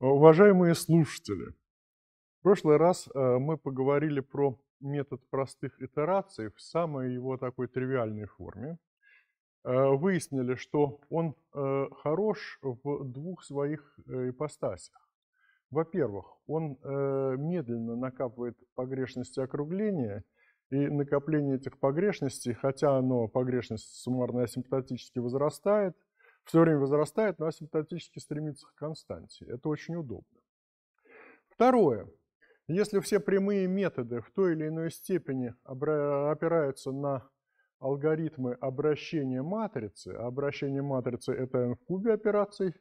Уважаемые слушатели, в прошлый раз э, мы поговорили про метод простых итераций в самой его такой тривиальной форме. Э, выяснили, что он э, хорош в двух своих ипостасях. Во-первых, он медленно накапывает погрешности округления, и накопление этих погрешностей, хотя оно, погрешность суммарно асимптотически возрастает – все время возрастает, но асимптотически стремится к константе. Это очень удобно. Второе. Если все прямые методы в той или иной степени опираются на алгоритмы обращения матрицы, а обращение матрицы – это n в кубе операций,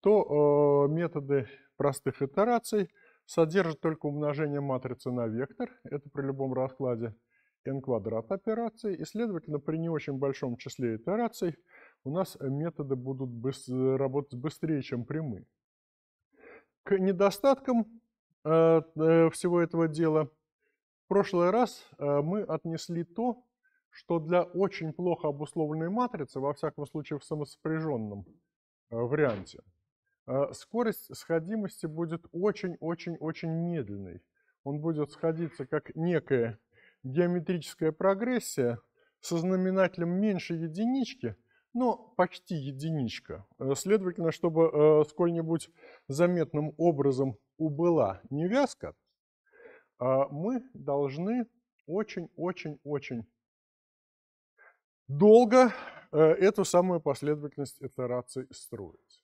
то э, методы простых итераций содержат только умножение матрицы на вектор, это при любом раскладе n квадрат операций, и, следовательно, при не очень большом числе итераций у нас э, методы будут работать быстрее, чем прямые. К недостаткам э, э, всего этого дела в прошлый раз мы отнесли то, что для очень плохо обусловленной матрицы, во всяком случае в самосопряженном варианте, скорость сходимости будет очень-очень-очень медленной. Он будет сходиться как некая геометрическая прогрессия со знаменателем меньше единички – ну, почти единичка. Э, следовательно, чтобы э, сколь-нибудь заметным образом убыла невязка, э, мы должны очень-очень-очень долго э, эту самую последовательность итераций строить.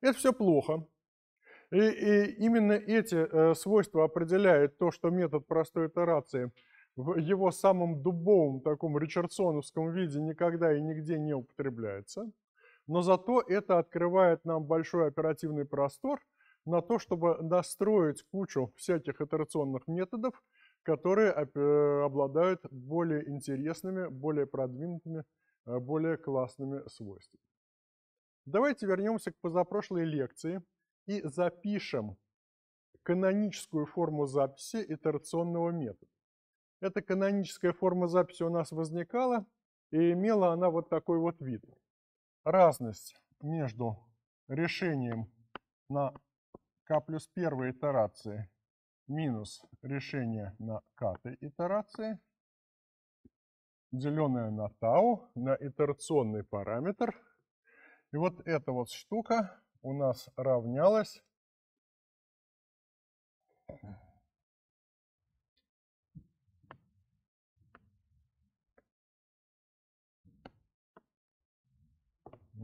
Это все плохо. И, и именно эти э, свойства определяют то, что метод простой итерации – в его самом дубовом таком ричардсоновском виде никогда и нигде не употребляется. Но зато это открывает нам большой оперативный простор на то, чтобы настроить кучу всяких итерационных методов, которые э, обладают более интересными, более продвинутыми, э, более классными свойствами. Давайте вернемся к позапрошлой лекции и запишем каноническую форму записи итерационного метода. Эта каноническая форма записи у нас возникала, и имела она вот такой вот вид. Разность между решением на k плюс первой итерации минус решение на k-той итерации, деленное на тау, на итерационный параметр. И вот эта вот штука у нас равнялась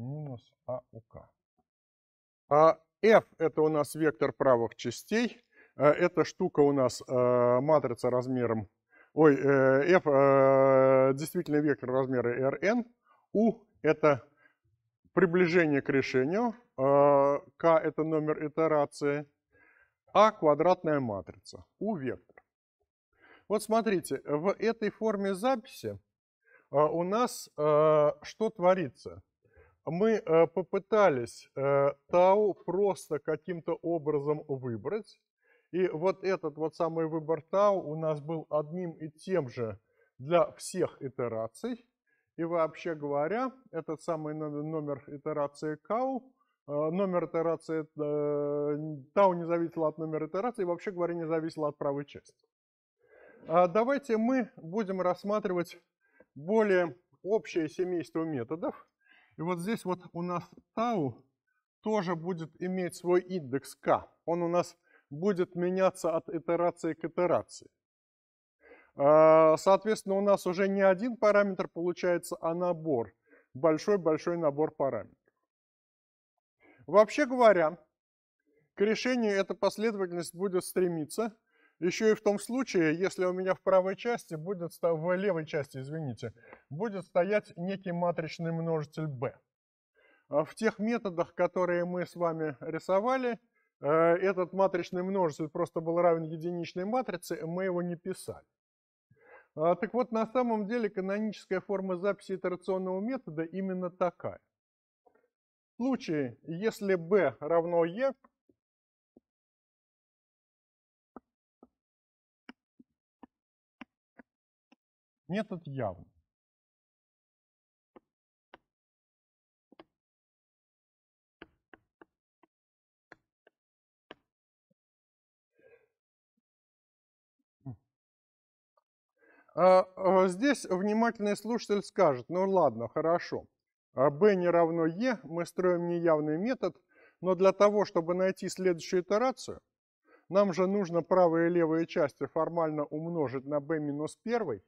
минус АУК. А F – это у нас вектор правых частей. Э, эта штука у нас э, матрица размером… Ой, э, F – действительно вектор размера Rn. U – это приближение к решению. k это номер итерации. А – квадратная матрица. u вектор. Вот смотрите, в этой форме записи у нас что творится? мы э, попытались э, тау просто каким-то образом выбрать. И вот этот вот самый выбор тау у нас был одним и тем же для всех итераций. И вообще говоря, этот самый номер итерации кау, э, номер итерации тау не зависел от номера итерации и вообще говоря не зависел от правой части. А давайте мы будем рассматривать более общее семейство методов и вот здесь вот у нас тау тоже будет иметь свой индекс k. Он у нас будет меняться от итерации к итерации. А, соответственно, у нас уже не один параметр получается, а набор. Большой-большой набор параметров. Вообще говоря, к решению эта последовательность будет стремиться – еще и в том случае, если у меня в правой части будет, в левой части, извините, будет стоять некий матричный множитель b. А в тех методах, которые мы с вами рисовали, э, этот матричный множитель просто был равен единичной матрице, мы его не писали. А, так вот, на самом деле каноническая форма записи итерационного метода именно такая. В случае, если b равно e, Метод явный. А, а, здесь внимательный слушатель скажет, ну ладно, хорошо, b а, не равно e, мы строим неявный метод, но для того, чтобы найти следующую итерацию, нам же нужно правые и левые части формально умножить на b минус 1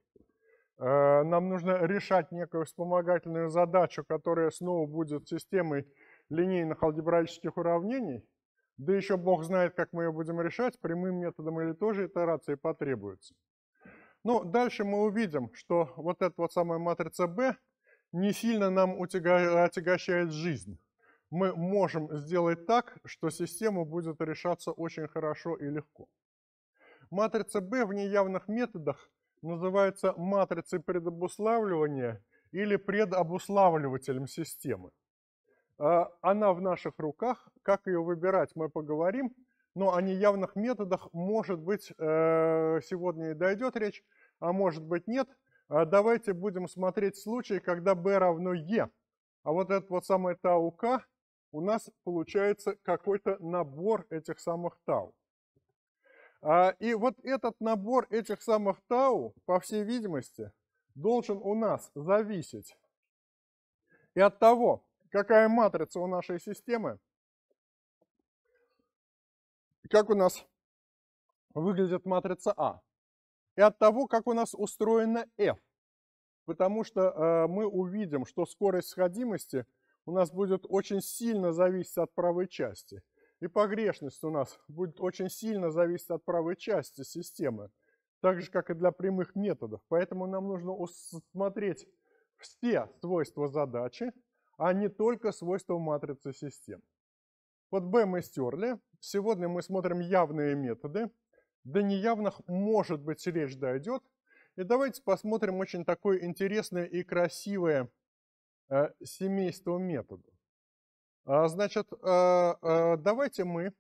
Э, нам нужно решать некую вспомогательную задачу, которая снова будет системой линейных алгебраических уравнений, да еще бог знает, как мы ее будем решать, прямым методом или тоже итерации потребуется. Ну, дальше мы увидим, что вот эта вот самая матрица B не сильно нам утяга... отягощает жизнь. Мы можем сделать так, что система будет решаться очень хорошо и легко. Матрица B в неявных методах – называется матрицей предобуславливания или предобуславливателем системы. А, она в наших руках, как ее выбирать мы поговорим, но о неявных методах, может быть, э, сегодня и дойдет речь, а может быть нет. А давайте будем смотреть случай, когда b равно e. А вот этот вот самый tau k у нас получается какой-то набор этих самых tau. А, и вот этот набор этих самых тау, по всей видимости, должен у нас зависеть и от того, какая матрица у нашей системы, как у нас выглядит матрица А, и от того, как у нас устроена F. Потому что э, мы увидим, что скорость сходимости у нас будет очень сильно зависеть от правой части и погрешность у нас будет очень сильно зависеть от правой части системы, так же, как и для прямых методов. Поэтому нам нужно усмотреть все свойства задачи, а не только свойства матрицы систем. Вот B мы стерли. Сегодня мы смотрим явные методы. До неявных, может быть, речь дойдет. И давайте посмотрим очень такое интересное и красивое э, семейство методов. А, значит, а, а, давайте мы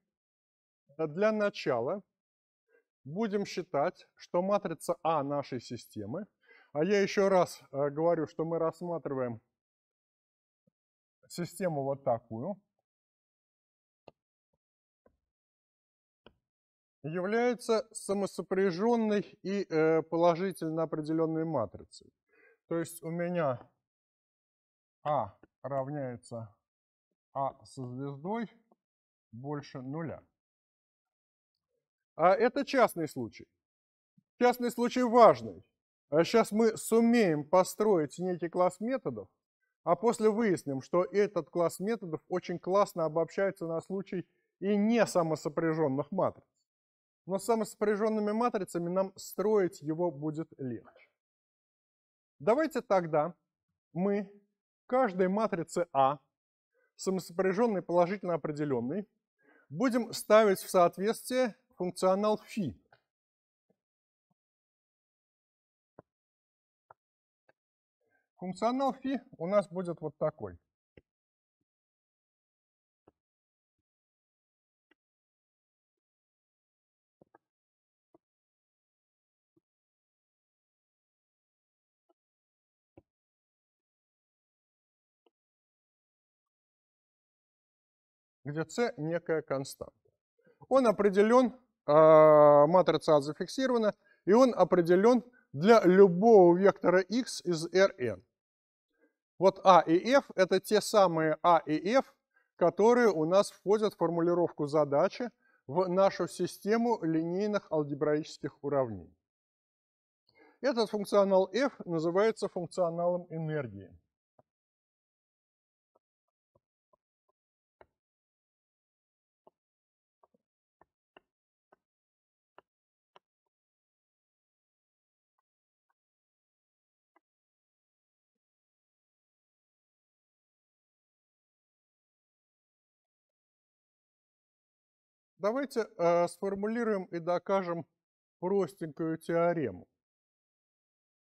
для начала будем считать, что матрица А нашей системы, а я еще раз говорю, что мы рассматриваем систему вот такую, является самосопряженной и э, положительно определенной матрицей. То есть у меня А равняется а со звездой больше нуля. А это частный случай. Частный случай важный. А сейчас мы сумеем построить некий класс методов, а после выясним, что этот класс методов очень классно обобщается на случай и не самосопряженных матриц. Но с самосопряженными матрицами нам строить его будет легче. Давайте тогда мы каждой матрице А самосопряженный положительно определенный, будем ставить в соответствие функционал φ. Функционал φ у нас будет вот такой. где c некая константа. Он определен, а, матрица А зафиксирована, и он определен для любого вектора x из Rn. Вот А и F – это те самые А и F, которые у нас входят в формулировку задачи в нашу систему линейных алгебраических уравнений. Этот функционал f называется функционалом энергии. Давайте э, сформулируем и докажем простенькую теорему,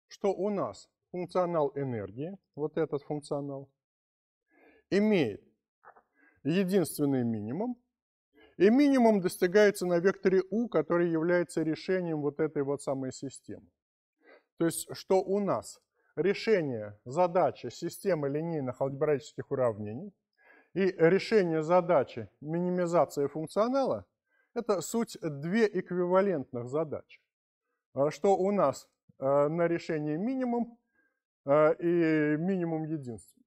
что у нас функционал энергии, вот этот функционал, имеет единственный минимум, и минимум достигается на векторе u, который является решением вот этой вот самой системы. То есть, что у нас решение задачи системы линейных алгебраических уравнений и решение задачи минимизации функционала это суть две эквивалентных задачи. А что у нас э, на решение минимум э, и минимум единственный.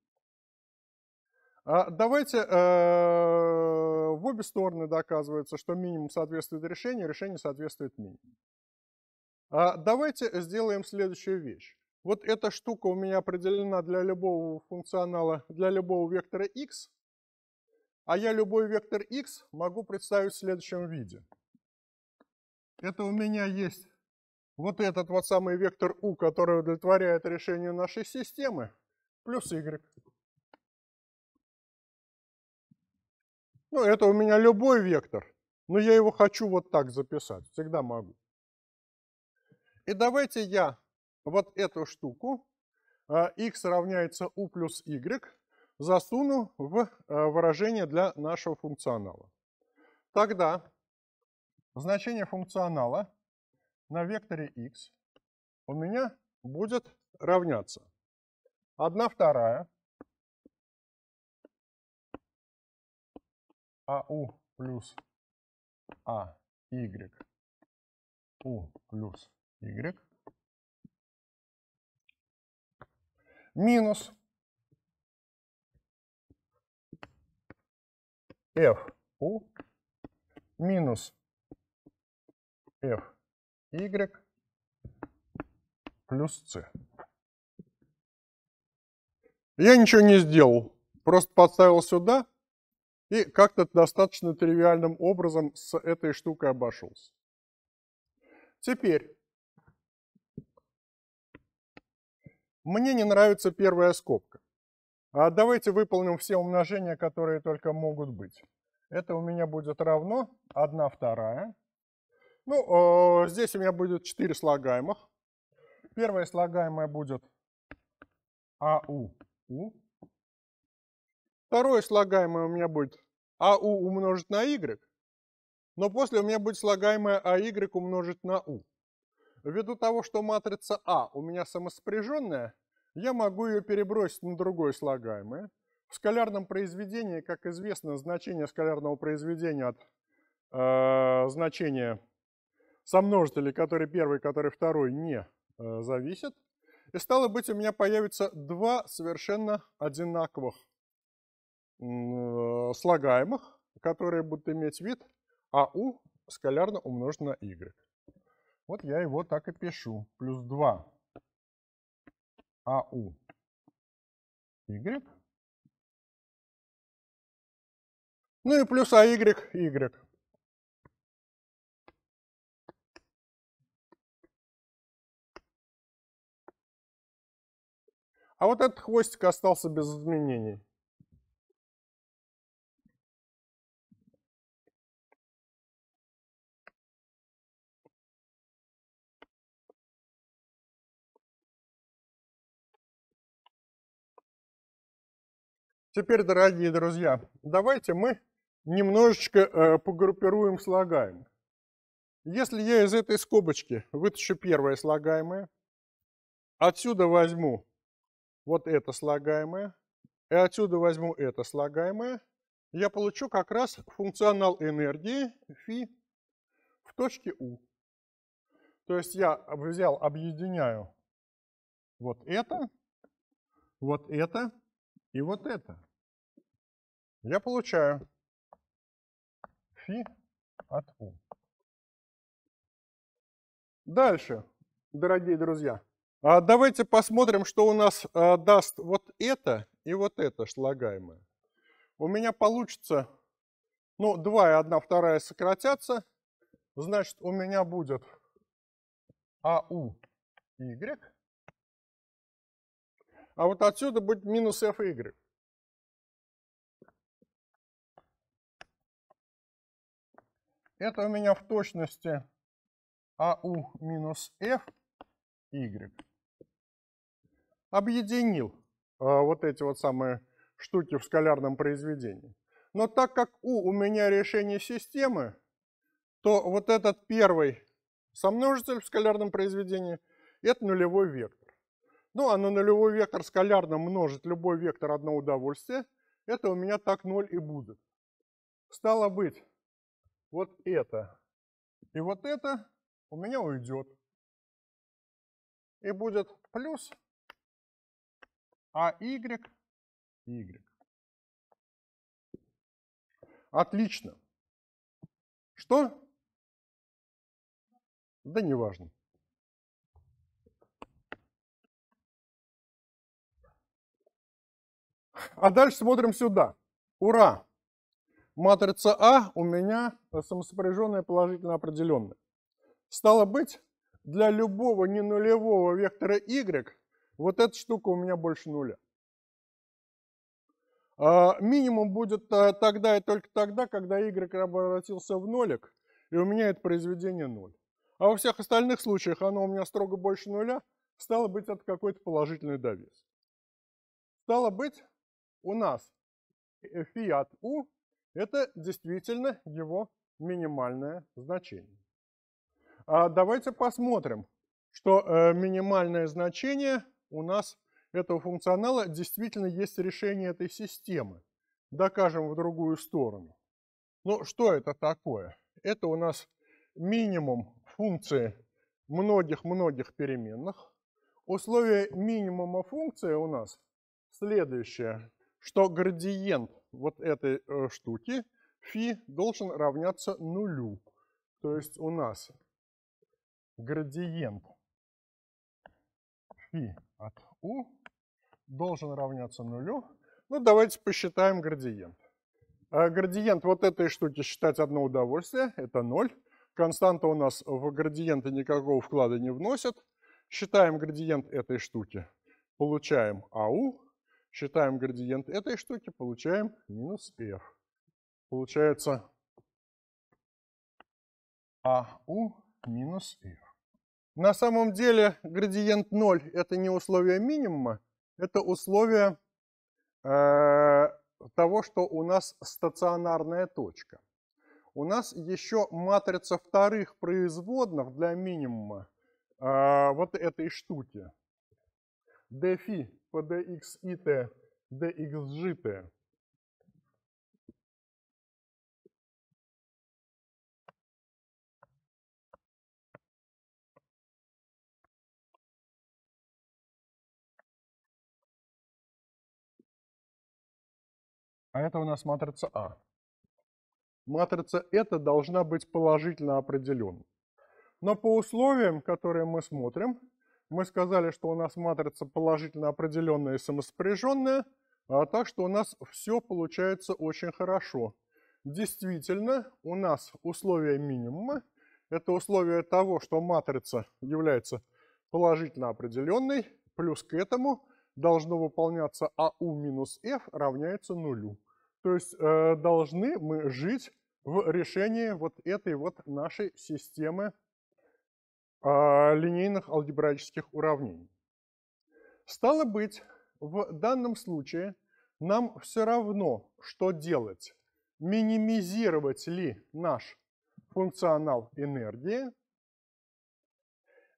А давайте э, в обе стороны доказывается, что минимум соответствует решению, решение соответствует минимуму. А давайте сделаем следующую вещь. Вот эта штука у меня определена для любого функционала, для любого вектора x. А я любой вектор x могу представить в следующем виде. Это у меня есть вот этот вот самый вектор u, который удовлетворяет решению нашей системы, плюс y. Ну, это у меня любой вектор, но я его хочу вот так записать, всегда могу. И давайте я вот эту штуку, x а, равняется u плюс y, засуну в э, выражение для нашего функционала. Тогда значение функционала на векторе x у меня будет равняться 1 вторая АУ плюс y У плюс Y а минус f fu минус f y плюс c. Я ничего не сделал, просто подставил сюда и как-то достаточно тривиальным образом с этой штукой обошелся. Теперь мне не нравится первая скобка. А давайте выполним все умножения, которые только могут быть. Это у меня будет равно 1 вторая. Ну, э, здесь у меня будет 4 слагаемых. Первое слагаемое будет АУ. У. Второе слагаемое у меня будет АУ умножить на Y. Но после у меня будет слагаемое АY умножить на У. Ввиду того, что матрица А у меня самоспряженная, я могу ее перебросить на другое слагаемое. В скалярном произведении, как известно, значение скалярного произведения от э, значения сомножителей, который первый, который второй, не э, зависит. И стало быть, у меня появится два совершенно одинаковых э, слагаемых, которые будут иметь вид АУ скалярно умножить на Y. Вот я его так и пишу. Плюс 2 АУ Y. Ну и плюс АY, Y. А вот этот хвостик остался без изменений. Теперь, дорогие друзья, давайте мы немножечко э, погруппируем слагаемых. Если я из этой скобочки вытащу первое слагаемое, отсюда возьму вот это слагаемое, и отсюда возьму это слагаемое, я получу как раз функционал энергии φ в точке U. То есть я взял, объединяю вот это, вот это и вот это я получаю фи от у. Дальше, дорогие друзья, а, давайте посмотрим, что у нас а, даст вот это и вот это слагаемое. У меня получится, ну, 2 и 1 вторая сократятся, значит, у меня будет АУ y а вот отсюда будет минус f y. Это у меня в точности АУ минус f y. Объединил а, вот эти вот самые штуки в скалярном произведении. Но так как U у меня решение системы, то вот этот первый сомножитель в скалярном произведении – это нулевой вектор. Ну, а на нулевой вектор скалярно множить любой вектор одно удовольствие. Это у меня так ноль и будет. Стало быть, вот это и вот это у меня уйдет. И будет плюс а y, y. Отлично. Что? Да неважно. А дальше смотрим сюда. Ура! Матрица А у меня э, самосопряженная положительно определенная. Стало быть, для любого не нулевого вектора y вот эта штука у меня больше нуля. А, минимум будет э, тогда и только тогда, когда y обратился в нолик, и у меня это произведение ноль. А во всех остальных случаях оно у меня строго больше нуля, стало быть, это какой-то положительный довес. Стало быть, у нас э, фиат u – это действительно его минимальное значение. А давайте посмотрим, что э, минимальное значение у нас этого функционала действительно есть решение этой системы. Докажем в другую сторону. Но ну, что это такое? Это у нас минимум функции многих-многих переменных. Условие минимума функции у нас следующее что градиент вот этой э, штуки фи должен равняться нулю. То есть у нас градиент фи от u должен равняться нулю. Ну, давайте посчитаем градиент. А градиент вот этой штуки считать одно удовольствие, это 0. Константа у нас в градиенты никакого вклада не вносит. Считаем градиент этой штуки, получаем АУ. Считаем градиент этой штуки, получаем минус F. Получается АУ минус F. На самом деле градиент 0 это не условие минимума, это условие э, того, что у нас стационарная точка. У нас еще матрица вторых производных для минимума э, вот этой штуки. Дефи по типа dxit, dxgt. А это у нас матрица А. Матрица эта должна быть положительно определена. Но по условиям, которые мы смотрим, мы сказали, что у нас матрица положительно определенная и самоспряженная, а так что у нас все получается очень хорошо. Действительно, у нас условие минимума – это условие того, что матрица является положительно определенной, плюс к этому должно выполняться АУ минус F равняется нулю. То есть э, должны мы жить в решении вот этой вот нашей системы линейных алгебраических уравнений. Стало быть, в данном случае нам все равно, что делать. Минимизировать ли наш функционал энергии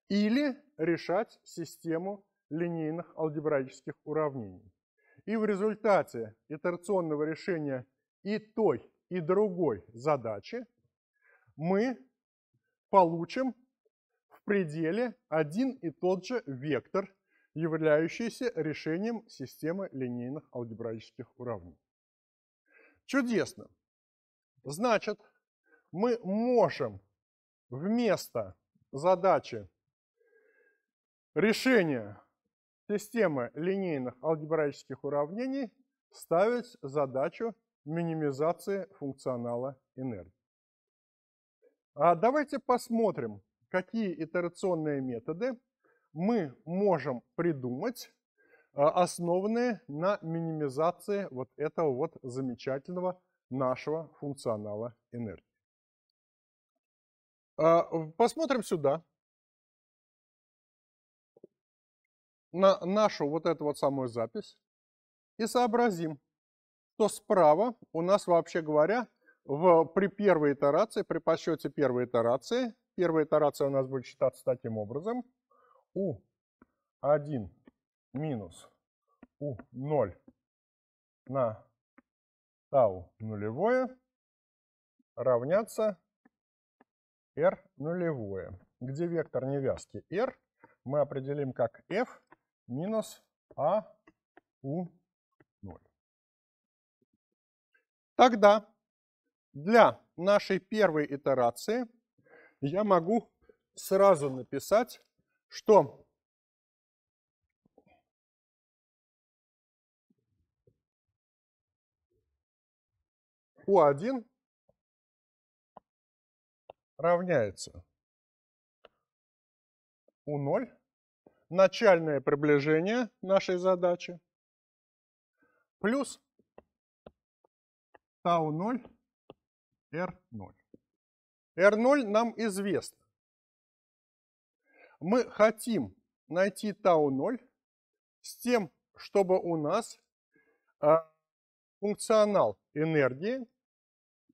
или решать систему линейных алгебраических уравнений. И в результате итерационного решения и той, и другой задачи мы получим пределе один и тот же вектор, являющийся решением системы линейных алгебраических уравнений. Чудесно! Значит, мы можем вместо задачи решения системы линейных алгебраических уравнений ставить задачу минимизации функционала энергии. А давайте посмотрим, какие итерационные методы мы можем придумать, а, основанные на минимизации вот этого вот замечательного нашего функционала энергии. А, посмотрим сюда. На нашу вот эту вот самую запись. И сообразим, что справа у нас, вообще говоря, в, при первой итерации, при подсчете первой итерации – Первая итерация у нас будет считаться таким образом. U1 минус U0 на тау нулевое равняться r нулевое, где вектор невязки r мы определим как f минус a u 0. Тогда для нашей первой итерации я могу сразу написать, что U1 равняется U0, начальное приближение нашей задачи, плюс tau0 R0. R0 нам известно. Мы хотим найти tau0 с тем, чтобы у нас а, функционал энергии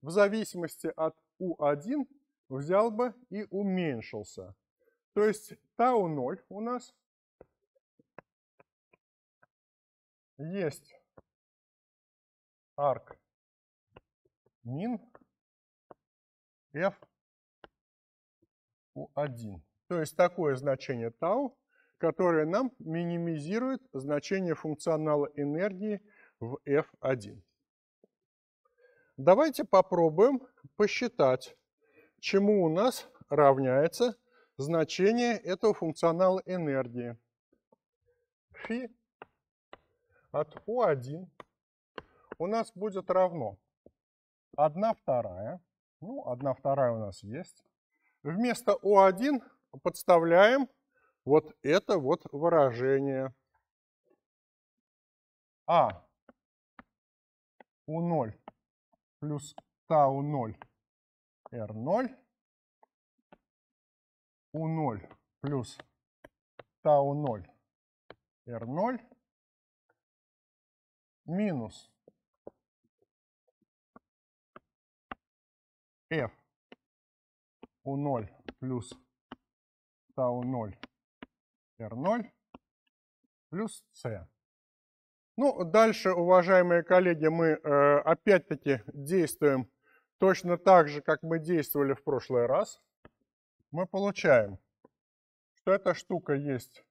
в зависимости от U1 взял бы и уменьшился. То есть tau0 у нас есть арк min f у 1 То есть такое значение tau, которое нам минимизирует значение функционала энергии в F1. Давайте попробуем посчитать, чему у нас равняется значение этого функционала энергии. Фи от U1 у нас будет равно 1 вторая. Ну, 1 вторая у нас есть. Вместо O1 подставляем вот это вот выражение. А U0 плюс тау0 R0 U0 плюс тау0 R0 минус F U0 плюс tau 0 R0 плюс C. Ну, дальше, уважаемые коллеги, мы э, опять-таки действуем точно так же, как мы действовали в прошлый раз. Мы получаем, что эта штука есть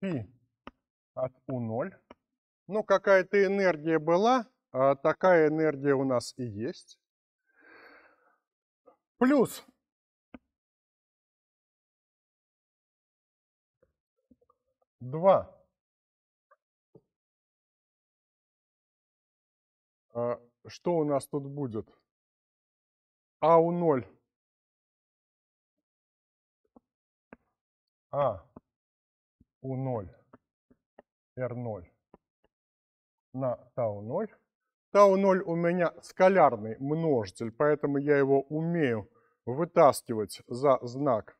π от U0. Ну, какая-то энергия была, а такая энергия у нас и есть. Плюс 2. А, что у нас тут будет? А у 0 А У0. Р0 на Тау0. Тау0 у меня скалярный множитель, поэтому я его умею вытаскивать за знак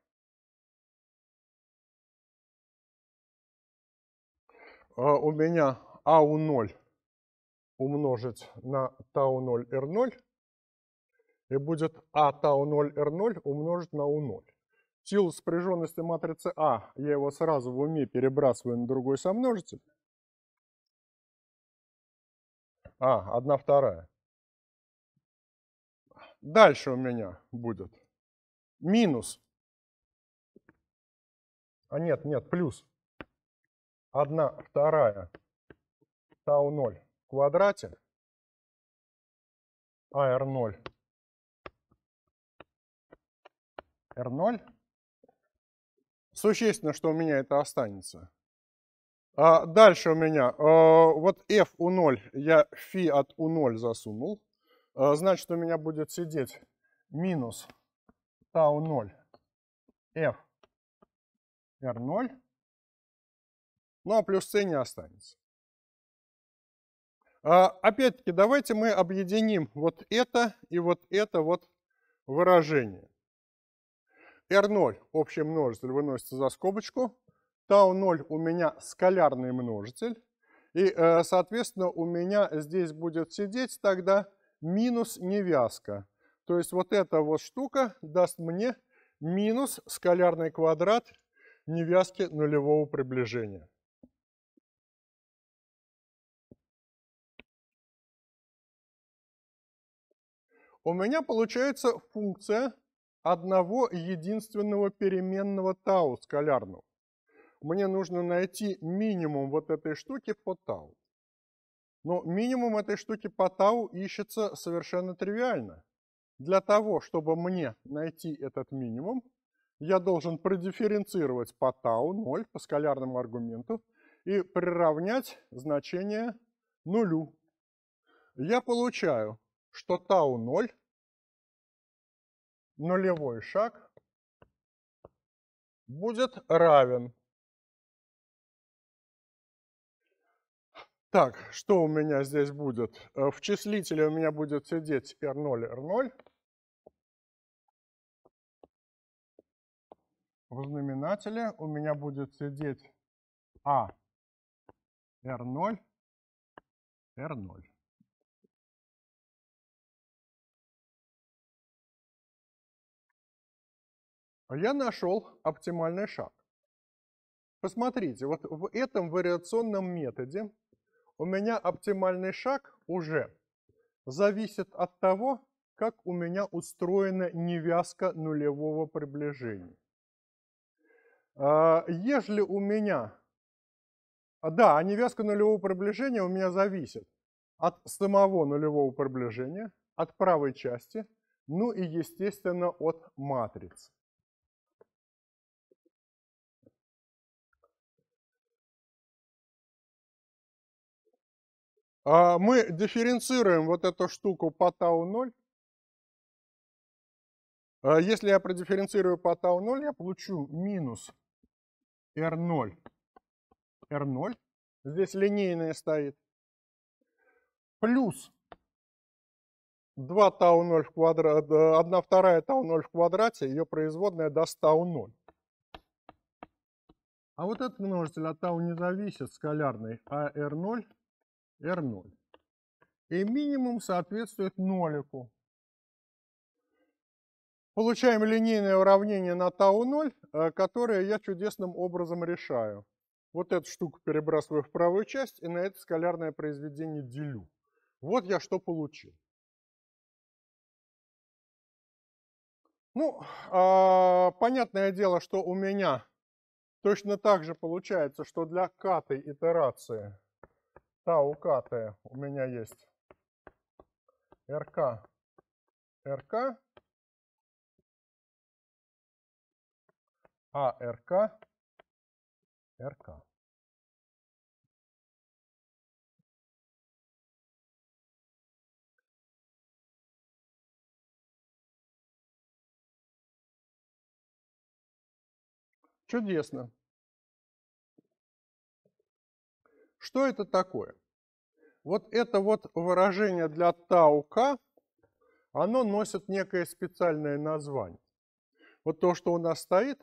А у меня АУ0 умножить на ТАУ0Р0, и будет А ТАУ0Р0 умножить на У0. В силу спряженности матрицы А я его сразу в уме перебрасываю на другой сомножитель. А, одна вторая. Дальше у меня будет минус. А нет, нет, плюс. 1 вторая tau0 в квадрате, а r0, r0. Существенно, что у меня это останется. А дальше у меня, э, вот f у 0, я фи от у 0 засунул. Э, значит, у меня будет сидеть минус tau 0 f r0 ну а плюс c не останется. А, опять-таки, давайте мы объединим вот это и вот это вот выражение. R0 общий множитель выносится за скобочку. Tau0 у меня скалярный множитель. И, э, соответственно, у меня здесь будет сидеть тогда минус невязка. То есть вот эта вот штука даст мне минус скалярный квадрат невязки нулевого приближения. у меня получается функция одного единственного переменного тау скалярного. Мне нужно найти минимум вот этой штуки по тау. Но минимум этой штуки по тау ищется совершенно тривиально. Для того, чтобы мне найти этот минимум, я должен продифференцировать по тау 0 по скалярному аргументу и приравнять значение нулю. Я получаю что тау 0, нулевой шаг будет равен. Так, что у меня здесь будет? Э, в числителе у меня будет сидеть R0, R0. В знаменателе у меня будет сидеть a R0, R0. А я нашел оптимальный шаг. Посмотрите, вот в этом вариационном методе у меня оптимальный шаг уже зависит от того, как у меня устроена невязка нулевого приближения. А, ежели у меня... А, да, невязка нулевого приближения у меня зависит от самого нулевого приближения, от правой части, ну и, естественно, от матрицы. А, мы дифференцируем вот эту штуку по тау 0. А, если я продифференцирую по тау 0, я получу минус R0. R0. Здесь линейная стоит. Плюс 2 тау 0 э, в квадрате, 1 вторая тау 0 в квадрате, ее производная даст тау 0. А вот этот множитель от тау не зависит скалярный, а R0 – R0. И минимум соответствует нолику. Получаем линейное уравнение на tau0, э, которое я чудесным образом решаю. Вот эту штуку перебрасываю в правую часть и на это скалярное произведение делю. Вот я что получил. Ну, э, понятное дело, что у меня точно так же получается, что для катой итерации Тау КТ у меня есть. РК. РК. АРК. РК. Чудесно. Что это такое? Вот это вот выражение для таука, оно носит некое специальное название. Вот то, что у нас стоит,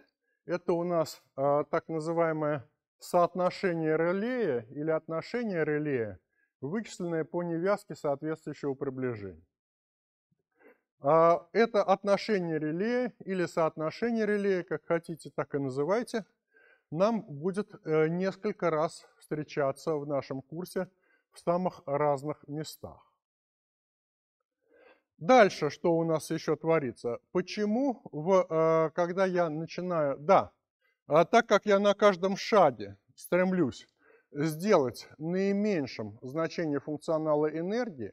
это у нас э, так называемое соотношение релея или отношение релея, вычисленное по невязке соответствующего приближения. Э, это отношение релея или соотношение релея, как хотите, так и называйте, нам будет э, несколько раз встречаться в нашем курсе в самых разных местах. Дальше, что у нас еще творится? Почему, в, э, когда я начинаю... Да, а так как я на каждом шаге стремлюсь сделать наименьшим значение функционала энергии,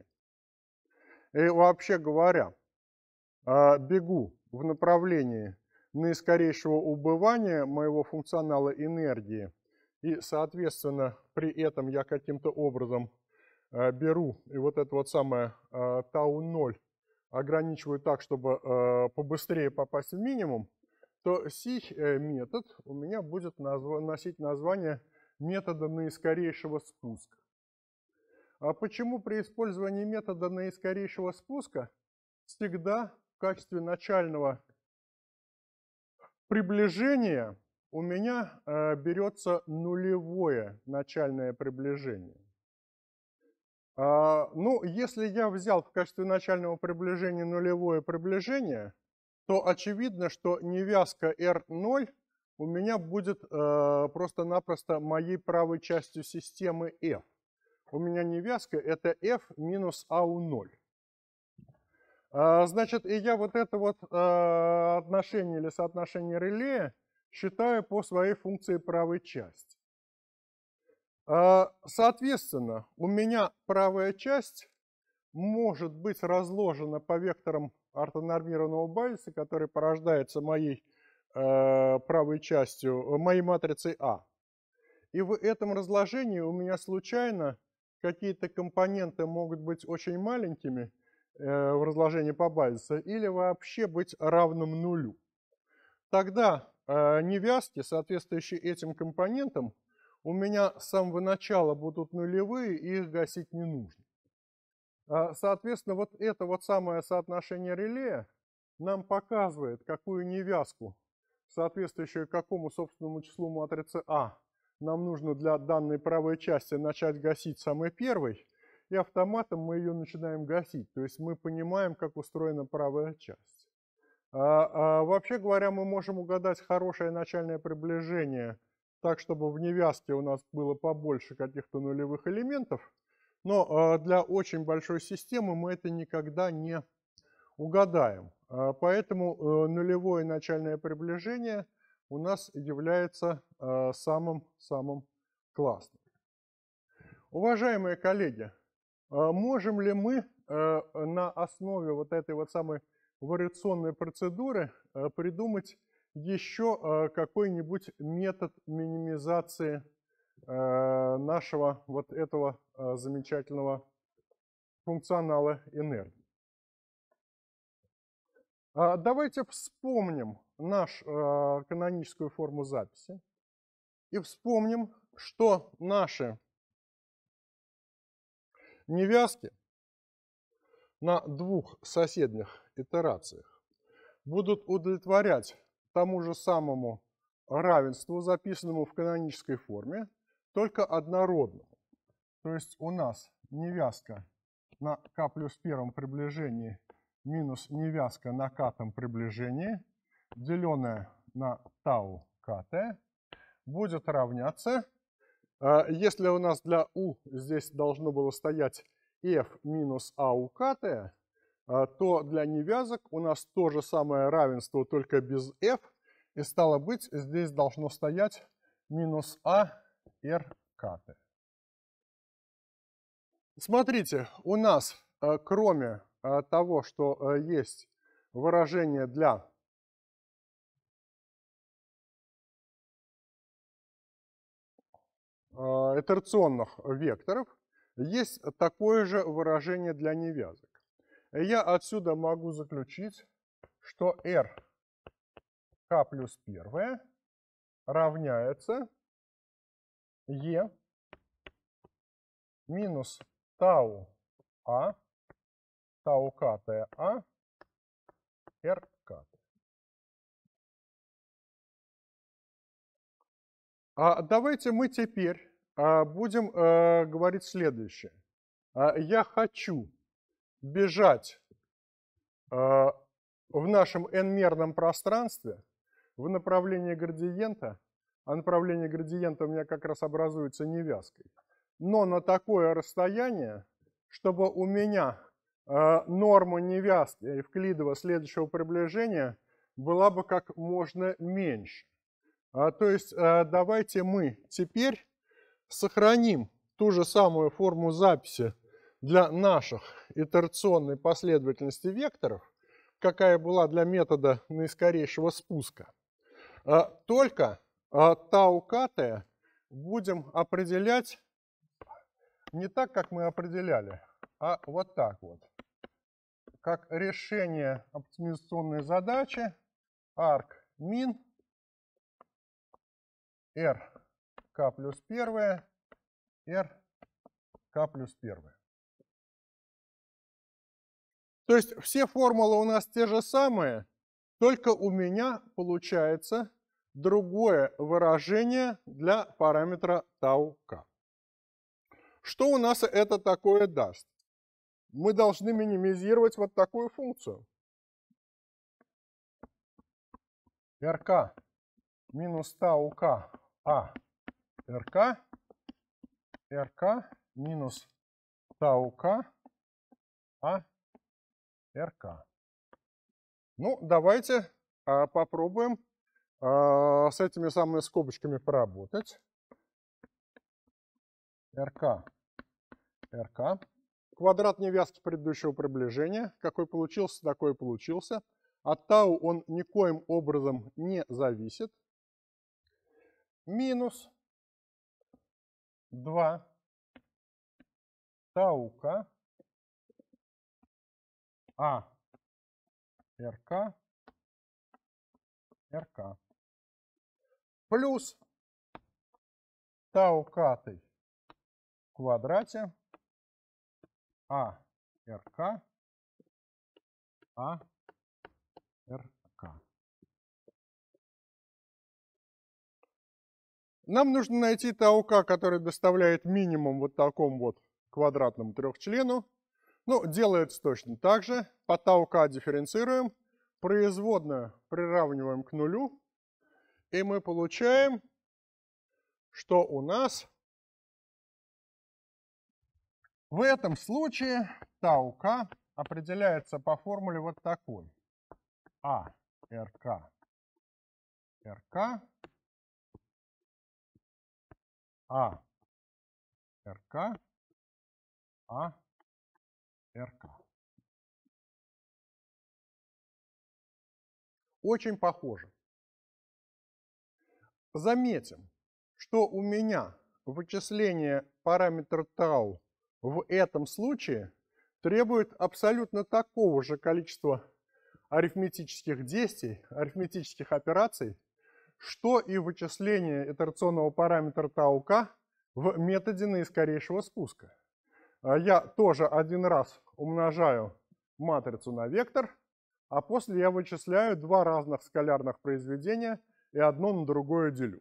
и вообще говоря, э, бегу в направлении наискорейшего убывания моего функционала энергии и, соответственно, при этом я каким-то образом э, беру и вот это вот самое tau э, 0 ограничиваю так, чтобы э, побыстрее попасть в минимум, то сих метод у меня будет носить название метода наискорейшего спуска. А почему при использовании метода наискорейшего спуска всегда в качестве начального приближения у меня э, берется нулевое начальное приближение. А, ну, если я взял в качестве начального приближения нулевое приближение, то очевидно, что невязка R0 у меня будет э, просто-напросто моей правой частью системы F. У меня невязка это F минус AU0. А а, значит, и я вот это вот э, отношение или соотношение релея считая по своей функции правой части. А, соответственно, у меня правая часть может быть разложена по векторам ортонормированного базиса, который порождается моей э, правой частью, моей матрицей А. И в этом разложении у меня случайно какие-то компоненты могут быть очень маленькими э, в разложении по Байесу или вообще быть равным нулю. Тогда а, невязки, соответствующие этим компонентам, у меня с самого начала будут нулевые, и их гасить не нужно. А, соответственно, вот это вот самое соотношение реле нам показывает, какую невязку, соответствующую какому собственному числу матрицы А, нам нужно для данной правой части начать гасить самой первой, и автоматом мы ее начинаем гасить. То есть мы понимаем, как устроена правая часть. А, а вообще говоря, мы можем угадать хорошее начальное приближение, так, чтобы в невязке у нас было побольше каких-то нулевых элементов, но а, для очень большой системы мы это никогда не угадаем. поэтому а, нулевое начальное приближение у нас является самым-самым классным. Уважаемые коллеги, можем ли мы э, на основе вот этой вот самой вариационной процедуры э, придумать еще э, какой-нибудь метод минимизации э, нашего вот этого замечательного функционала энергии. А, давайте вспомним нашу каноническую форму записи и вспомним, что наши невязки на двух соседних итерациях, будут удовлетворять тому же самому равенству, записанному в канонической форме, только однородному. То есть у нас невязка на k плюс первом приближении минус невязка на катом приближении, деленное на тау кт, будет равняться, э, если у нас для u здесь должно было стоять f минус ау кт, а, то для невязок у нас то же самое равенство, только без f. И стало быть, здесь должно стоять минус а r каты. Смотрите, у нас э, кроме э, того, что э, есть выражение для итерационных векторов, есть такое же выражение для невязок. Я отсюда могу заключить, что r k плюс 1 равняется e минус тау а, тау к т а, r к. А давайте мы теперь а, будем а, говорить следующее. А, я хочу бежать а, в нашем n-мерном пространстве в направлении градиента, а направление градиента у меня как раз образуется невязкой, но на такое расстояние, чтобы у меня а, норма невязки Евклидова следующего приближения была бы как можно меньше. А, то есть давайте мы теперь сохраним ту же самую форму записи для наших итерационной последовательности векторов, какая была для метода наискорейшего спуска. А, только а, тау катая будем определять не так, как мы определяли, а вот так вот. Как решение оптимизационной задачи arc min r k плюс 1, r k плюс 1. То есть все формулы у нас те же самые, только у меня получается другое выражение для параметра tau k. Что у нас это такое даст? Мы должны минимизировать вот такую функцию. rk минус tau k а rk, rk минус tau k а РК. Ну, давайте а, попробуем а, с этими самыми скобочками поработать. РК. РК. Квадрат невязки предыдущего приближения. Какой получился, такой и получился. От тау он никоим образом не зависит. Минус 2 тау к а РК РК плюс тау катой в квадрате А РК А РК. Нам нужно найти тау К, который доставляет минимум вот такому вот квадратному трехчлену ну, делается точно так же. По tau k дифференцируем, производную приравниваем к нулю, и мы получаем, что у нас в этом случае tau k определяется по формуле вот такой. А РК РК А РК А РК. Очень похоже. Заметим, что у меня вычисление параметра tau в этом случае требует абсолютно такого же количества арифметических действий, арифметических операций, что и вычисление итерационного параметра tau k в методе наискорейшего спуска. А я тоже один раз умножаю матрицу на вектор, а после я вычисляю два разных скалярных произведения и одно на другое делю.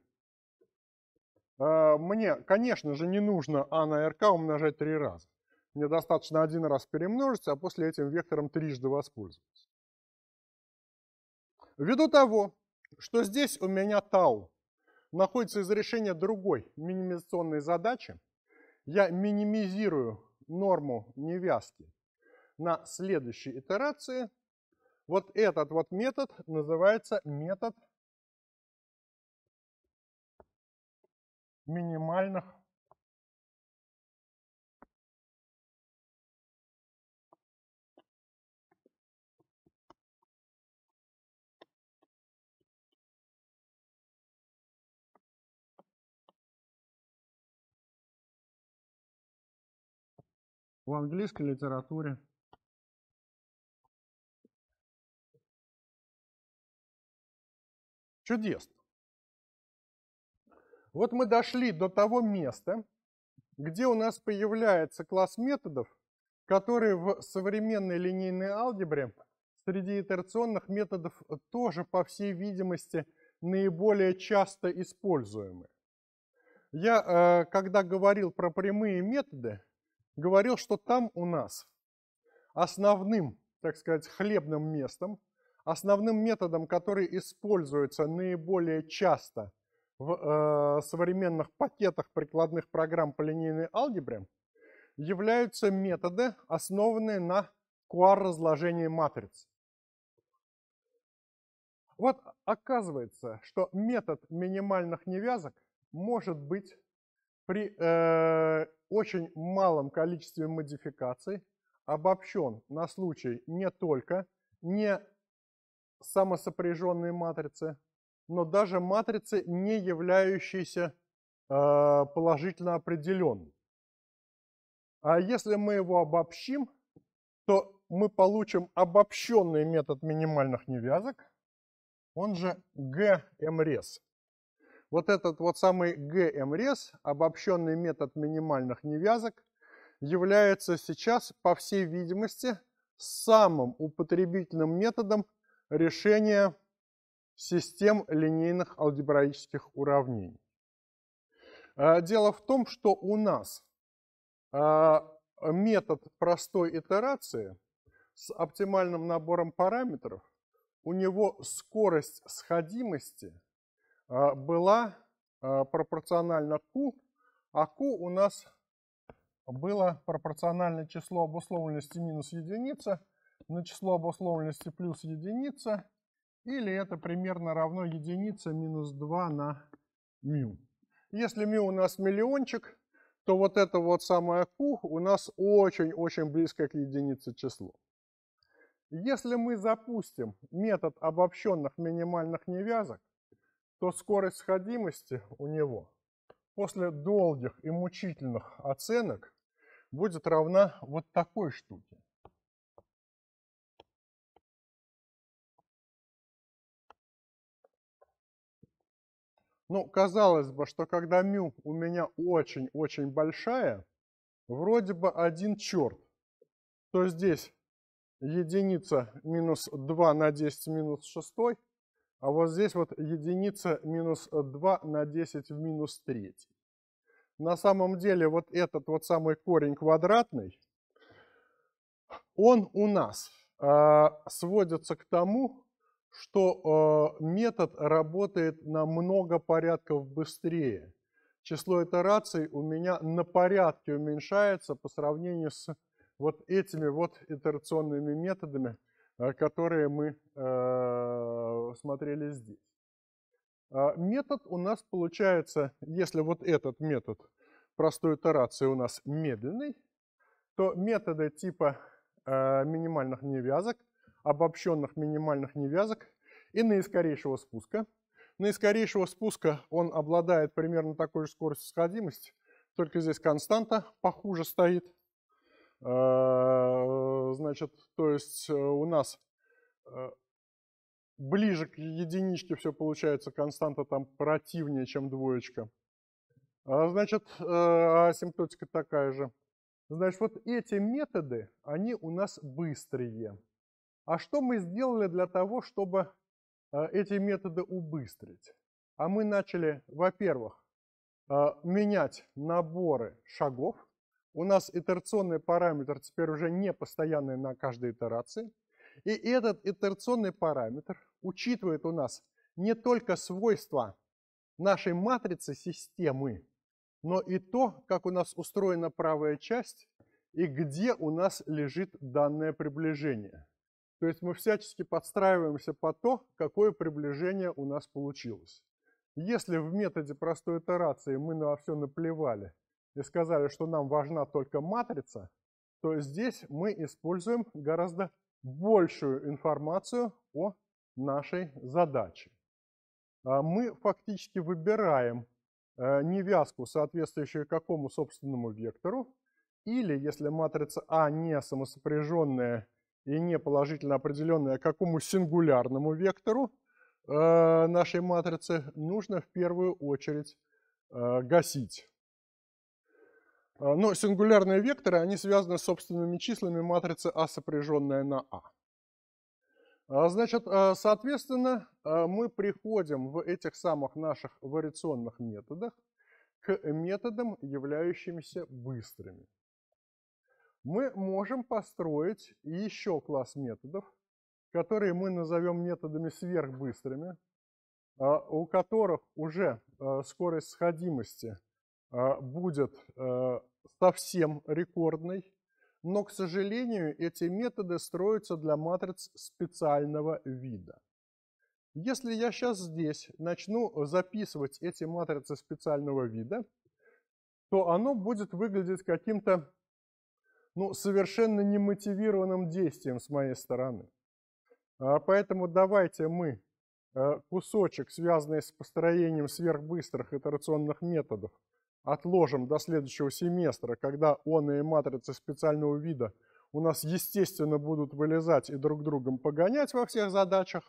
А, мне, конечно же, не нужно А на РК умножать три раза. Мне достаточно один раз перемножить, а после этим вектором трижды воспользоваться. Ввиду того, что здесь у меня тау находится из решения другой минимизационной задачи, я минимизирую норму невязки на следующей итерации, вот этот вот метод называется метод минимальных в английской литературе чудес. Вот мы дошли до того места, где у нас появляется класс методов, которые в современной линейной алгебре среди итерационных методов тоже, по всей видимости, наиболее часто используемы. Я, э, когда говорил про прямые методы, говорил, что там у нас основным, так сказать, хлебным местом, основным методом, который используется наиболее часто в э, современных пакетах прикладных программ по линейной алгебре, являются методы, основанные на QR-разложении матриц. Вот оказывается, что метод минимальных невязок может быть при э, очень малом количестве модификаций, обобщен на случай не только не самосопряженные матрицы, но даже матрицы, не являющиеся э, положительно определенными. А если мы его обобщим, то мы получим обобщенный метод минимальных невязок, он же GMRES. Вот этот вот самый ГМРС обобщенный метод минимальных невязок, является сейчас, по всей видимости, самым употребительным методом решения систем линейных алгебраических уравнений. А, дело в том, что у нас а, метод простой итерации с оптимальным набором параметров, у него скорость сходимости а, была пропорциональна Q, а Q а у нас было пропорционально число обусловленности минус единица на число обусловленности плюс единица, или это примерно равно единице минус 2 на мю. Если мю у нас миллиончик, то вот это вот самое Q у нас очень-очень близко к единице число. Если мы запустим метод обобщенных минимальных невязок, то скорость сходимости у него после долгих и мучительных оценок будет равна вот такой штуке. Ну, казалось бы, что когда μ у меня очень-очень большая, вроде бы один черт, то здесь единица минус 2 на 10 минус 6 а вот здесь вот единица минус 2 на 10 в минус 3. На самом деле вот этот вот самый корень квадратный, он у нас э, сводится к тому, что э, метод работает на много порядков быстрее. Число итераций у меня на порядке уменьшается по сравнению с вот этими вот итерационными методами, Э, которые мы э, смотрели здесь. А, метод у нас получается, если вот этот метод простой итерации у нас медленный, то методы типа э, минимальных невязок, обобщенных минимальных невязок и наискорейшего спуска. Наискорейшего спуска он обладает примерно такой же скоростью сходимости, только здесь константа похуже стоит – а, значит, то есть э, у нас э, ближе к единичке все получается, константа там противнее, чем двоечка. А, значит, э, асимптотика такая же. Значит, вот эти методы, они у нас быстрые. А что мы сделали для того, чтобы эти методы убыстрить? А мы начали, во-первых, менять наборы шагов, у нас итерационный параметр теперь уже не постоянный на каждой итерации. И этот итерационный параметр учитывает у нас не только свойства нашей матрицы системы, но и то, как у нас устроена правая часть и где у нас лежит данное приближение. То есть мы всячески подстраиваемся по то, какое приближение у нас получилось. Если в методе простой итерации мы на все наплевали и сказали, что нам важна только матрица, то здесь мы используем гораздо большую информацию о нашей задаче. А мы фактически выбираем э, невязку, соответствующую какому собственному вектору, или, если матрица А не самосопряженная и не положительно определенная, какому сингулярному вектору э, нашей матрицы нужно в первую очередь э, гасить. А, но сингулярные векторы, они связаны с собственными числами матрицы А, сопряженная на А. а значит, а, соответственно, мы приходим в этих самых наших вариационных методах к методам, являющимся быстрыми. Мы можем построить еще класс методов, которые мы назовем методами сверхбыстрыми, у которых уже скорость сходимости будет совсем рекордной, но, к сожалению, эти методы строятся для матриц специального вида. Если я сейчас здесь начну записывать эти матрицы специального вида, то оно будет выглядеть каким-то ну, совершенно немотивированным действием с моей стороны. А, поэтому давайте мы э, кусочек, связанный с построением сверхбыстрых итерационных методов, отложим до следующего семестра, когда он и матрицы специального вида у нас, естественно, будут вылезать и друг другом погонять во всех задачах,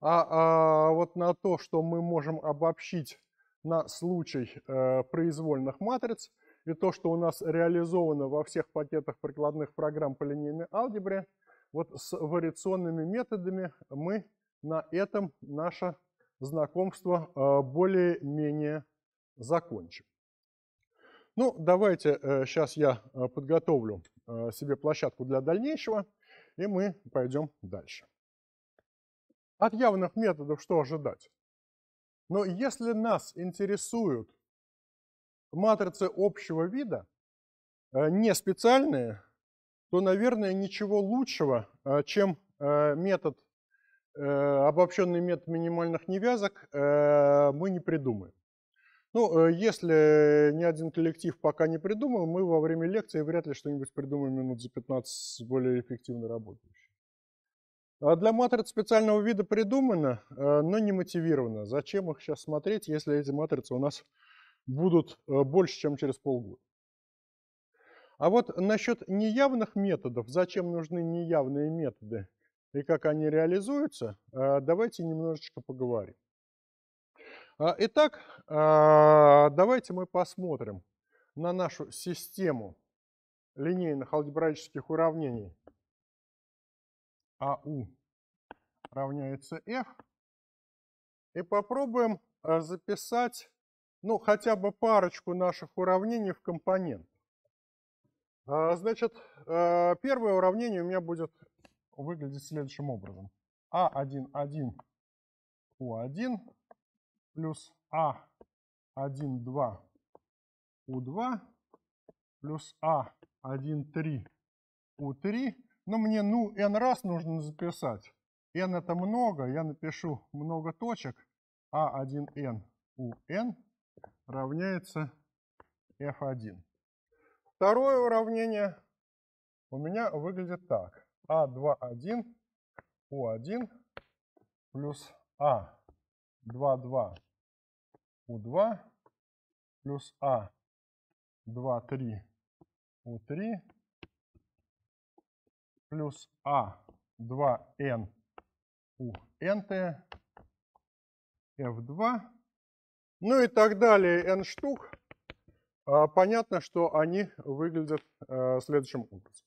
а, а вот на то, что мы можем обобщить на случай э, произвольных матриц, и то, что у нас реализовано во всех пакетах прикладных программ по линейной алгебре, вот с вариационными методами мы на этом наше знакомство э, более-менее закончим. Ну, давайте сейчас э, я э, подготовлю э, себе площадку для дальнейшего, и мы пойдем дальше. От явных методов что ожидать? Но если нас интересуют матрицы общего вида, не специальные, то, наверное, ничего лучшего, чем метод, обобщенный метод минимальных невязок, мы не придумаем. Ну, э, если ни один коллектив пока не придумал, мы во время лекции вряд ли что-нибудь придумаем минут за 15 более эффективно работающих. А для матриц специального вида придумано, э, но не мотивировано. Зачем их сейчас смотреть, если эти матрицы у нас будут э, больше, чем через полгода? А вот насчет неявных методов, зачем нужны неявные методы и как они реализуются, давайте немножечко поговорим. А, итак, а, давайте мы посмотрим на нашу систему линейных алгебраических уравнений. АУ равняется F. И попробуем а, записать ну, хотя бы парочку наших уравнений в компонент. Значит, первое уравнение у меня будет выглядеть следующим образом. А1, 1, У1 плюс А1, 2 У2 плюс А1, 3 У3. Но мне ну n раз нужно записать. n это много, я напишу много точек. А1n у n равняется f1. Второе уравнение у меня выглядит так. А21 у1 плюс А 2,2 У2 плюс А 2,3 У3 плюс А2Н УНТ F2 ну и так далее N штук. А, понятно, что они выглядят э, следующим образом.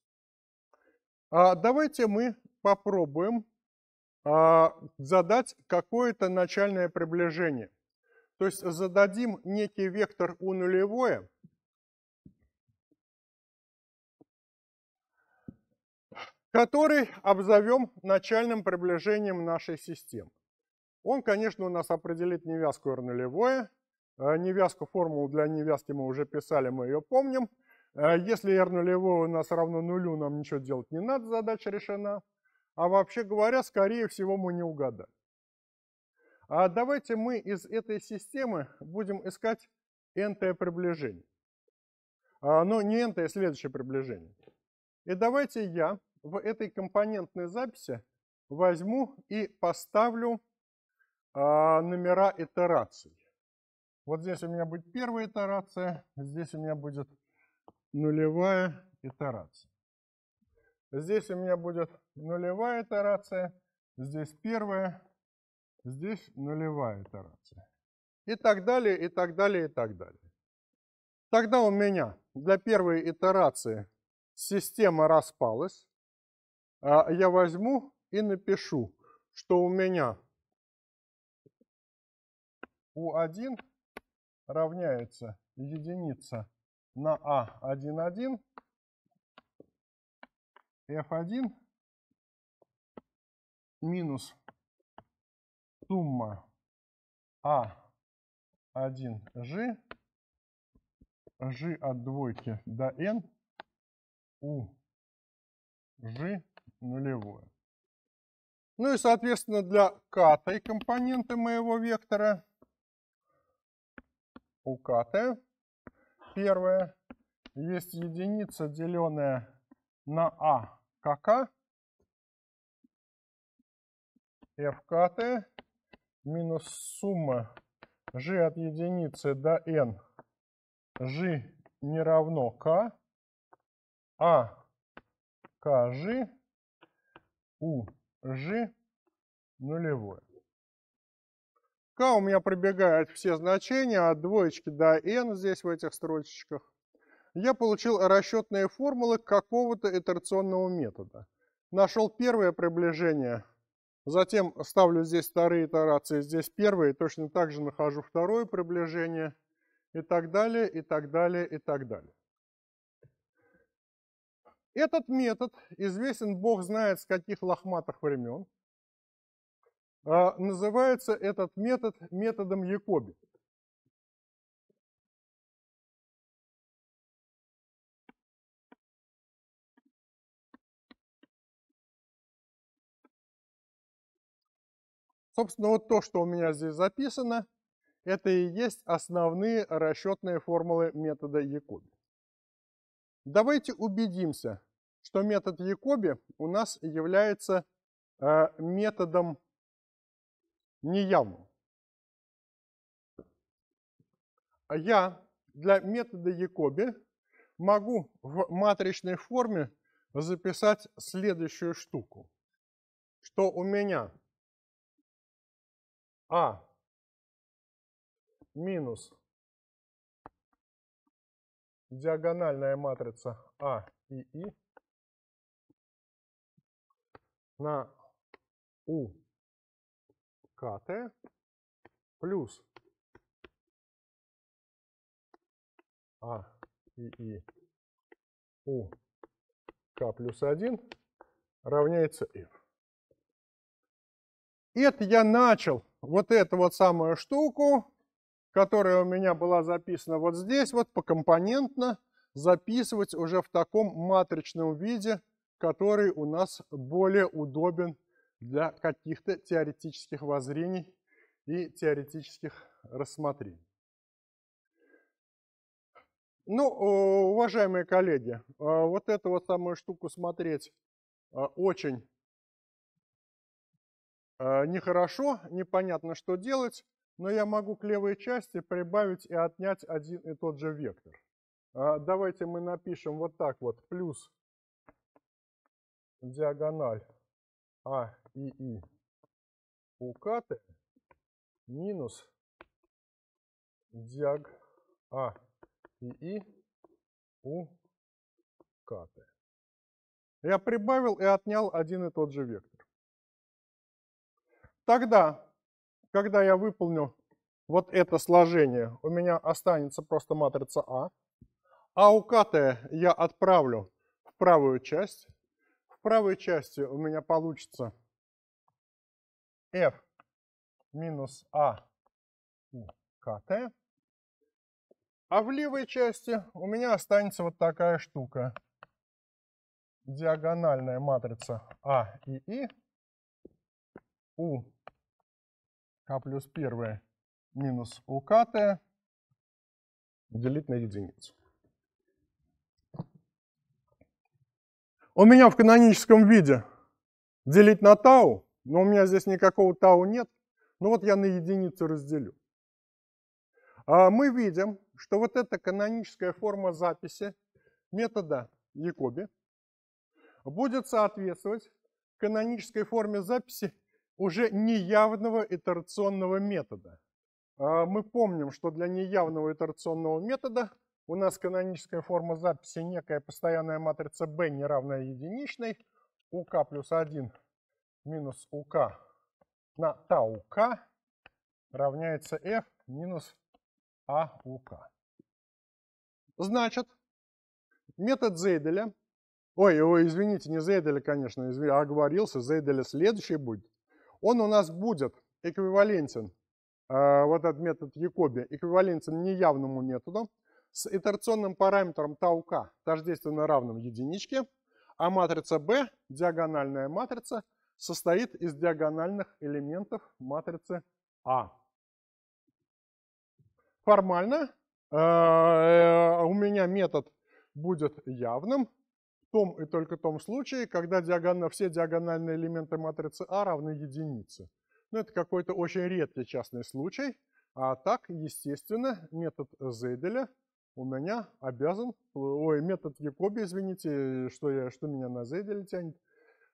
А, давайте мы попробуем а, задать какое-то начальное приближение. То есть зададим некий вектор у нулевое, который обзовем начальным приближением нашей системы. Он, конечно, у нас определит невязку R нулевое. Э, невязку формулу для невязки мы уже писали, мы ее помним. Э, если R нулевое у нас равно нулю, нам ничего делать не надо, задача решена. А вообще говоря, скорее всего, мы не угадали. А давайте мы из этой системы будем искать n-тое приближение. А, ну, не n-тое, следующее приближение. И давайте я в этой компонентной записи возьму и поставлю а, номера итераций. Вот здесь у меня будет первая итерация, здесь у меня будет нулевая итерация. Здесь у меня будет нулевая итерация, здесь первая, здесь нулевая итерация. И так далее, и так далее, и так далее. Тогда у меня для первой итерации система распалась. А я возьму и напишу, что у меня U1 равняется единица на a 11 F1 минус сумма А1G, G от двойки до N, у G нулевое. Ну и, соответственно, для катой компоненты моего вектора у ката первое есть единица, деленная на А КК а, Fkt минус сумма g от единицы до n g не равно k, а kg у g нулевое. k у меня пробегают все значения от двоечки до n здесь в этих строчечках. Я получил расчетные формулы какого-то итерационного метода. Нашел первое приближение Затем ставлю здесь вторые итерации, здесь первые, точно так же нахожу второе приближение и так далее, и так далее, и так далее. Этот метод известен бог знает с каких лохматых времен. А, называется этот метод методом Якоби. Собственно, вот то, что у меня здесь записано, это и есть основные расчетные формулы метода Якоби. Давайте убедимся, что метод Якоби у нас является э, методом неявным. А я для метода Якоби могу в матричной форме записать следующую штуку, что у меня а минус диагональная матрица А и И на У КТ плюс А и И У К плюс 1 равняется F. Это я начал вот эту вот самую штуку, которая у меня была записана вот здесь, вот покомпонентно, записывать уже в таком матричном виде, который у нас более удобен для каких-то теоретических воззрений и теоретических рассмотрений. Ну, уважаемые коллеги, а, вот эту вот самую штуку смотреть а, очень Э, нехорошо, непонятно, что делать, но я могу к левой части прибавить и отнять один и тот же вектор. А, давайте мы напишем вот так вот, плюс диагональ А и И у каты минус диаг А и И у каты. Я прибавил и отнял один и тот же вектор. Тогда, когда я выполню вот это сложение, у меня останется просто матрица А, а у КТ я отправлю в правую часть. В правой части у меня получится F минус А у КТ. А в левой части у меня останется вот такая штука. Диагональная матрица А и И у к а плюс 1 минус УКТ делить на единицу. У меня в каноническом виде делить на тау, но у меня здесь никакого тау нет. Ну вот я на единицу разделю. А мы видим, что вот эта каноническая форма записи метода Якоби будет соответствовать канонической форме записи уже неявного итерационного метода. А, мы помним, что для неявного итерационного метода у нас каноническая форма записи некая постоянная матрица B, не равная единичной, УК плюс 1 минус УК на тау К равняется F минус АУК. Значит, метод Зейделя, ой, ой, извините, не Зейделя, конечно, изв... А оговорился, Зейделя следующий будет, он у нас будет эквивалентен, э, вот этот метод Якоби, эквивалентен неявному методу с итерационным параметром таук, тождественно равным единичке, а матрица B, диагональная матрица, состоит из диагональных элементов матрицы А. Формально э, э, у меня метод будет явным, том и только том случае, когда диагональ, все диагональные элементы матрицы А равны единице. Но это какой-то очень редкий частный случай, а так, естественно, метод Зейделя у меня обязан, ой, метод Якоби, извините, что, я, что меня на Зейделя тянет,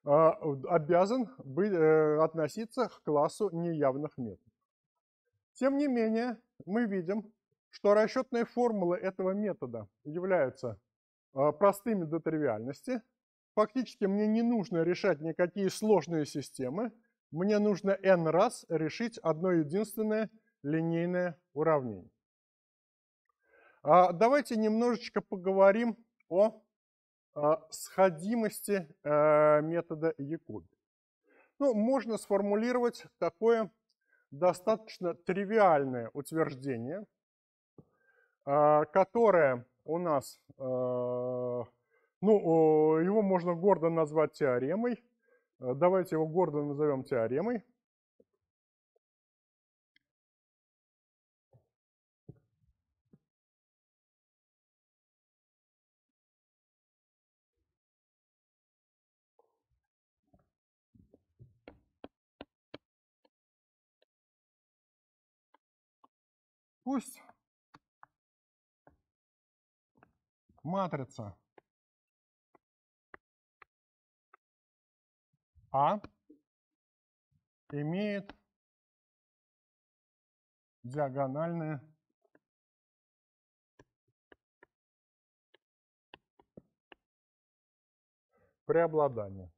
а, обязан быть, э, относиться к классу неявных методов. Тем не менее, мы видим, что расчетные формулы этого метода являются Э, простыми до тривиальности. Фактически мне не нужно решать никакие сложные системы. Мне нужно n раз решить одно единственное линейное уравнение. А, давайте немножечко поговорим о э, сходимости э, метода Якоби. Ну, можно сформулировать такое достаточно тривиальное утверждение, которое у нас, э, ну, его можно гордо назвать теоремой. Э, давайте его гордо назовем теоремой. Пусть матрица А имеет диагональные преобладание.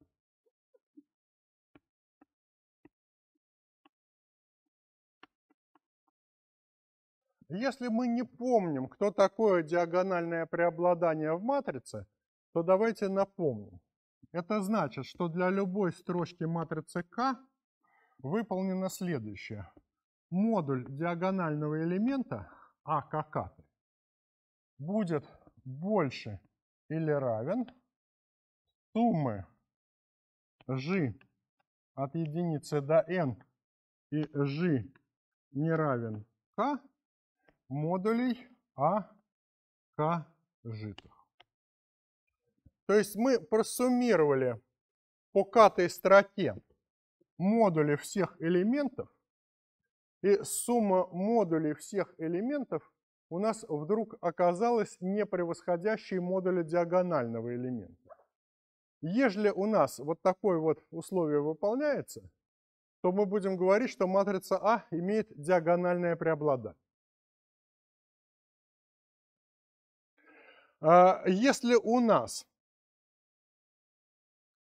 Если мы не помним, кто такое диагональное преобладание в матрице, то давайте напомним. Это значит, что для любой строчки матрицы К выполнено следующее. Модуль диагонального элемента А какаты будет больше или равен суммы g от единицы до n и g не равен k модулей АК житых. То есть мы просуммировали по катой строке модули всех элементов, и сумма модулей всех элементов у нас вдруг оказалась не превосходящей модуля диагонального элемента. Если у нас вот такое вот условие выполняется, то мы будем говорить, что матрица А имеет диагональное преобладание. А, если у нас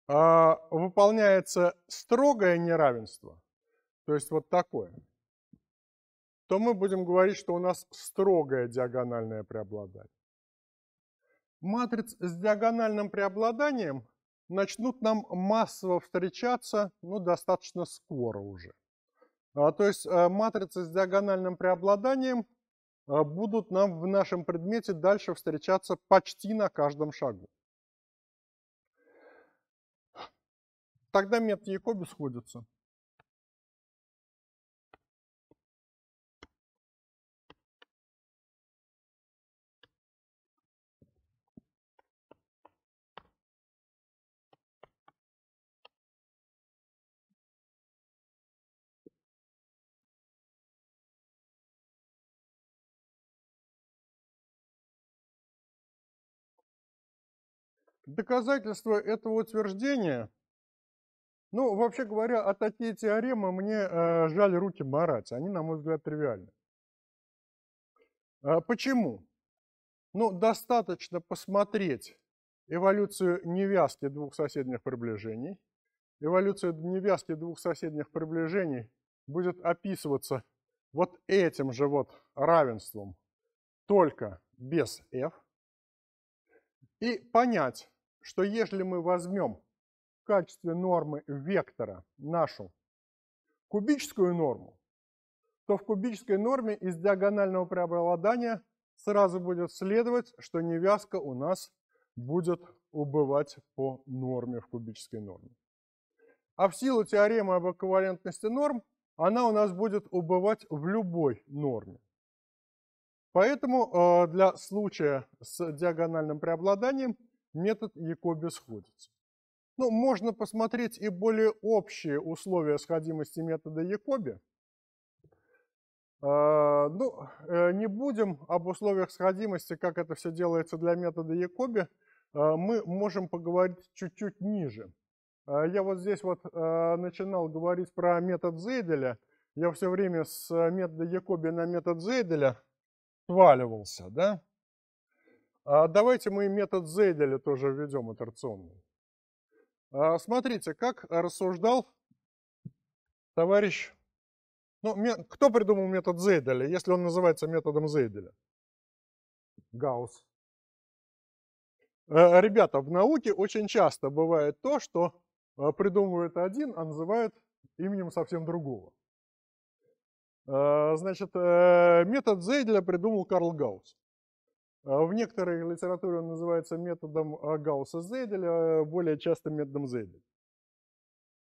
а, выполняется строгое неравенство, то есть вот такое, то мы будем говорить, что у нас строгое диагональное преобладание. Матриц с диагональным преобладанием начнут нам массово встречаться, ну, достаточно скоро уже. А, то есть э, матрицы с диагональным преобладанием а, будут нам в нашем предмете дальше встречаться почти на каждом шагу. Тогда метод Якоби сходится. Доказательство этого утверждения, ну, вообще говоря, о такие теоремы мне э, жаль руки марать, они, на мой взгляд, тривиальны. А почему? Ну, достаточно посмотреть эволюцию невязки двух соседних приближений. Эволюция невязки двух соседних приближений будет описываться вот этим же вот равенством, только без f, и понять, что если мы возьмем в качестве нормы вектора нашу кубическую норму, то в кубической норме из диагонального преобладания сразу будет следовать, что невязка у нас будет убывать по норме в кубической норме. А в силу теоремы об эквивалентности норм она у нас будет убывать в любой норме. Поэтому э, для случая с диагональным преобладанием метод Якоби сходится. Ну, можно посмотреть и более общие условия сходимости метода Якоби. А, ну, э, не будем об условиях сходимости, как это все делается для метода Якоби, а, мы можем поговорить чуть-чуть ниже. А, я вот здесь вот начинал говорить про метод Зейделя. Я все время с э, метода Якоби на метод Зейделя сваливался, да? А давайте мы метод Зейделя тоже введем итерационный. А, смотрите, как рассуждал товарищ... Ну, кто придумал метод Зейделя, если он называется методом Зейделя? Гаусс. Э, ребята, в науке очень часто бывает то, что э, придумывает один, а называют именем совсем другого. А, значит, э, метод Зейделя придумал Карл Гаусс. А в некоторой литературе он называется методом а, Гаусса Зейделя, а, более часто методом Зейделя.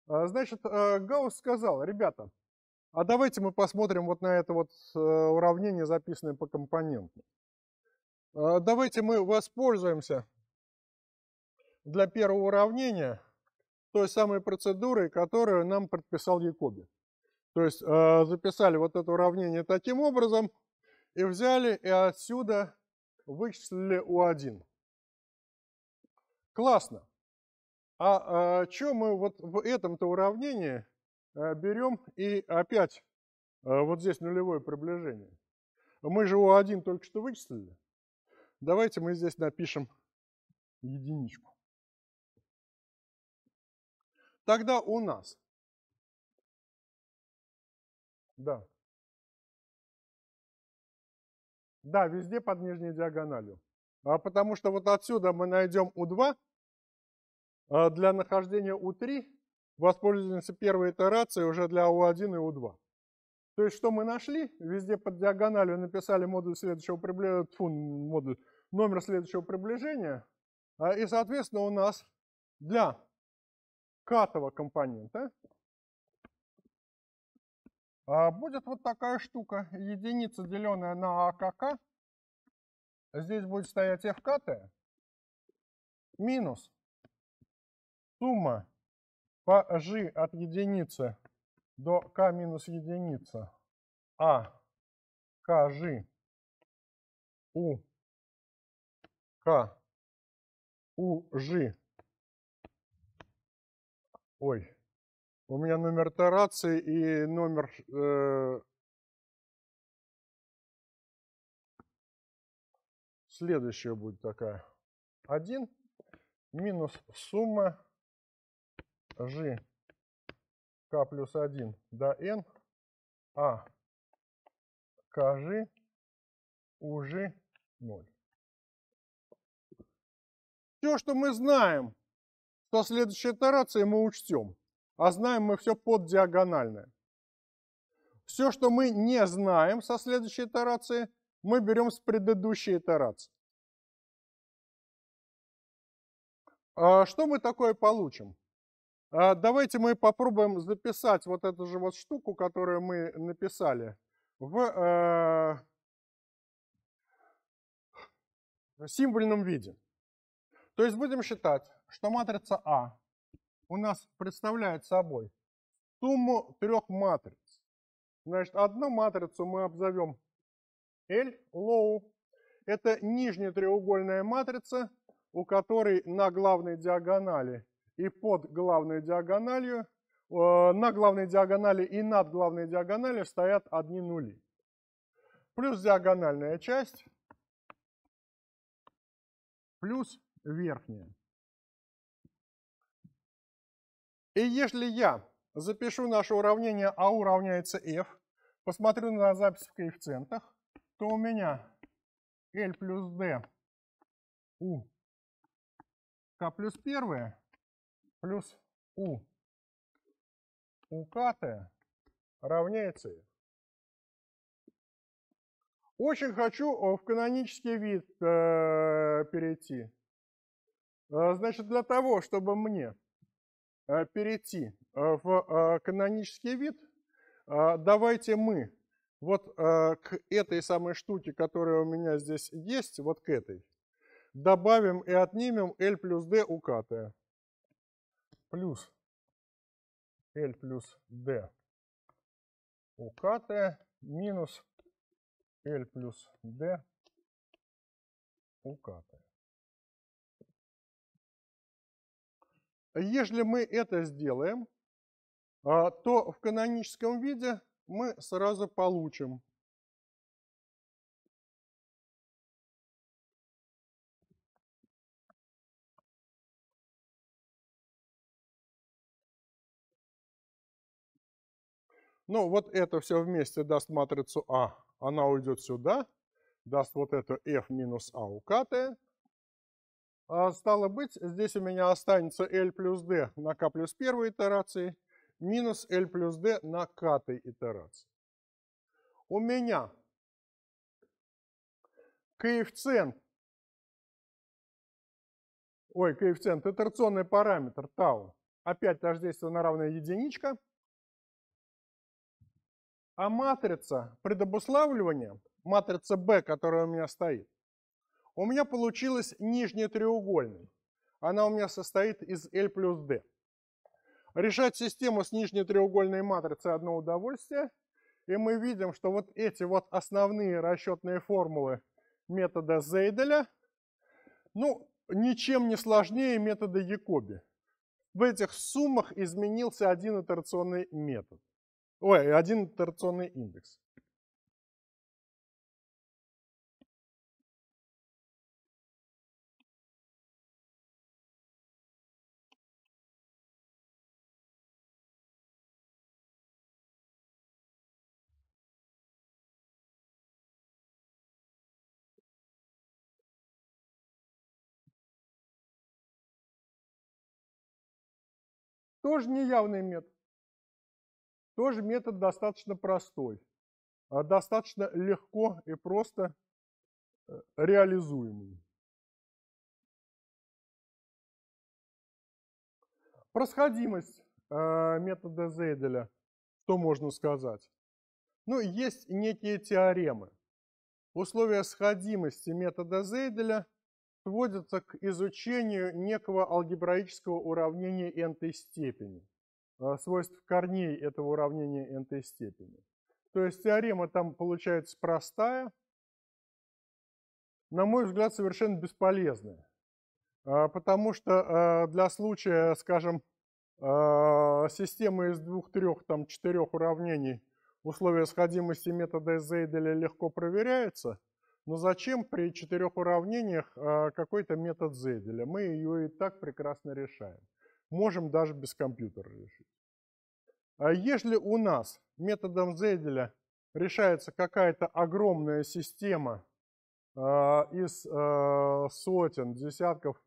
Значит, Гаусс сказал, ребята, а давайте мы посмотрим вот на это вот э, уравнение, записанное по компонентам. Давайте мы воспользуемся для первого уравнения той самой процедурой, которую нам предписал Якоби. То есть записали вот это уравнение таким образом и взяли и отсюда вычислили U1. Классно. А, а что мы вот в этом-то уравнении э, берем и опять э, вот здесь нулевое приближение? Мы же U1 только что вычислили. Давайте мы здесь напишем единичку. Тогда у нас. Да. Да, везде под нижней диагональю. А потому что вот отсюда мы найдем U2. А для нахождения U3 воспользуемся первой итерацией уже для U1 и U2. То есть что мы нашли? Везде под диагональю написали модуль следующего приближения, э, фу, модуль, номер следующего приближения. А, и, соответственно, у нас для катого компонента а будет вот такая штука, единица, деленная на АКК. Здесь будет стоять ФКТ минус сумма по G от единицы до К минус единица А КЖ у К у Ж ой у меня номер этой и номер э, следующая будет такая. 1 минус сумма g k плюс 1 до n а kg уже 0. Все, что мы знаем, то следующая итерации мы учтем а знаем мы все под диагональное. Все, что мы не знаем со следующей итерации, мы берем с предыдущей итерации. А что мы такое получим? А давайте мы попробуем записать вот эту же вот штуку, которую мы написали, в э, символьном виде. То есть будем считать, что матрица А у нас представляет собой сумму трех матриц. Значит, одну матрицу мы обзовем L low. Это нижняя треугольная матрица, у которой на главной диагонали и под главной диагональю, э, на главной диагонали и над главной диагональю стоят одни нули. Плюс диагональная часть, плюс верхняя. И если я запишу наше уравнение А уравняется F, посмотрю на запись в коэффициентах, то у меня L плюс D U K плюс 1 плюс U у КТ равняется F. Очень хочу э, в канонический вид э, перейти. Э, значит, для того, чтобы мне Э, перейти э, в э, канонический вид, давайте мы вот к этой самой штуке, которая у меня здесь есть, вот к этой, добавим и отнимем L плюс D у КТ. Плюс L плюс D у КТ минус L плюс D у КТ. Если мы это сделаем, а, то в каноническом виде мы сразу получим Ну, вот это все вместе даст матрицу А, она уйдет сюда, даст вот эту F минус А у а, стало быть, здесь у меня останется L плюс D на K плюс первой итерации минус L плюс D на K итерации. У меня коэффициент, ой, коэффициент, итерационный параметр tau. опять тождественно равная единичка, а матрица предобуславливания, матрица B, которая у меня стоит, у меня получилась нижняя треугольная. Она у меня состоит из L плюс D. Решать систему с нижней треугольной матрицей одно удовольствие. И мы видим, что вот эти вот основные расчетные формулы метода Зейделя, ну, ничем не сложнее метода Якоби. В этих суммах изменился один итерационный метод. Ой, один итерационный индекс. Тоже неявный метод. Тоже метод достаточно простой, а достаточно легко и просто э, реализуемый. Просходимость э, метода Зейделя что можно сказать? Ну, есть некие теоремы. Условия сходимости метода Зейделя сводится к изучению некого алгебраического уравнения n-й степени, э, свойств корней этого уравнения n-й степени. То есть теорема там получается простая, на мой взгляд, совершенно бесполезная, э, потому что э, для случая, скажем, системы из двух, трех, там, четырех уравнений условия сходимости метода Зейделя легко проверяется. Но «Ну зачем при четырех уравнениях а, какой-то метод Зейделя? Мы ее и так прекрасно решаем. Можем даже без компьютера решить. А если у нас методом Зейделя решается какая-то огромная система а, из сотен, десятков,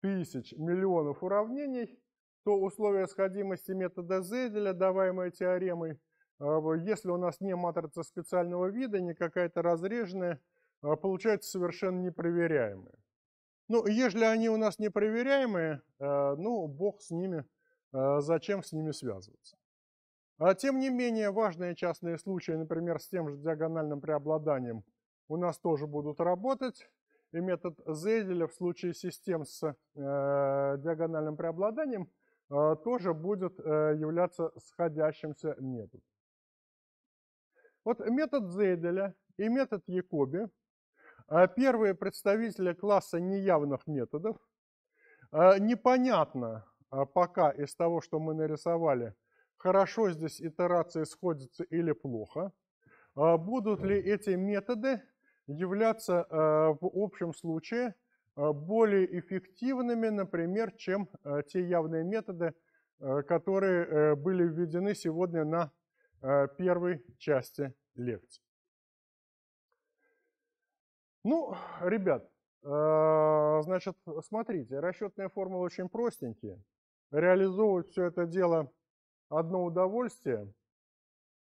тысяч, миллионов уравнений, то условие сходимости метода Зейделя, даваемое теоремой, если у нас не матрица специального вида, не какая-то разреженная, а получаются совершенно непроверяемые. Ну, если они у нас непроверяемые, э, ну, бог с ними, э, зачем с ними связываться. А тем не менее, важные частные случаи, например, с тем же диагональным преобладанием, у нас тоже будут работать. И метод Зейделя в случае систем с э, диагональным преобладанием э, тоже будет э, являться сходящимся методом. Вот метод Зейделя и метод Якоби – а первые представители класса неявных методов. А, непонятно а, пока из того, что мы нарисовали, хорошо здесь итерации сходятся или плохо. Будут ли эти методы являться в общем случае более эффективными, например, чем те явные методы, которые э, были введены сегодня на первой части лекции. Ну, ребят, э, значит, смотрите, расчетные формулы очень простенькие. Реализовывать все это дело одно удовольствие.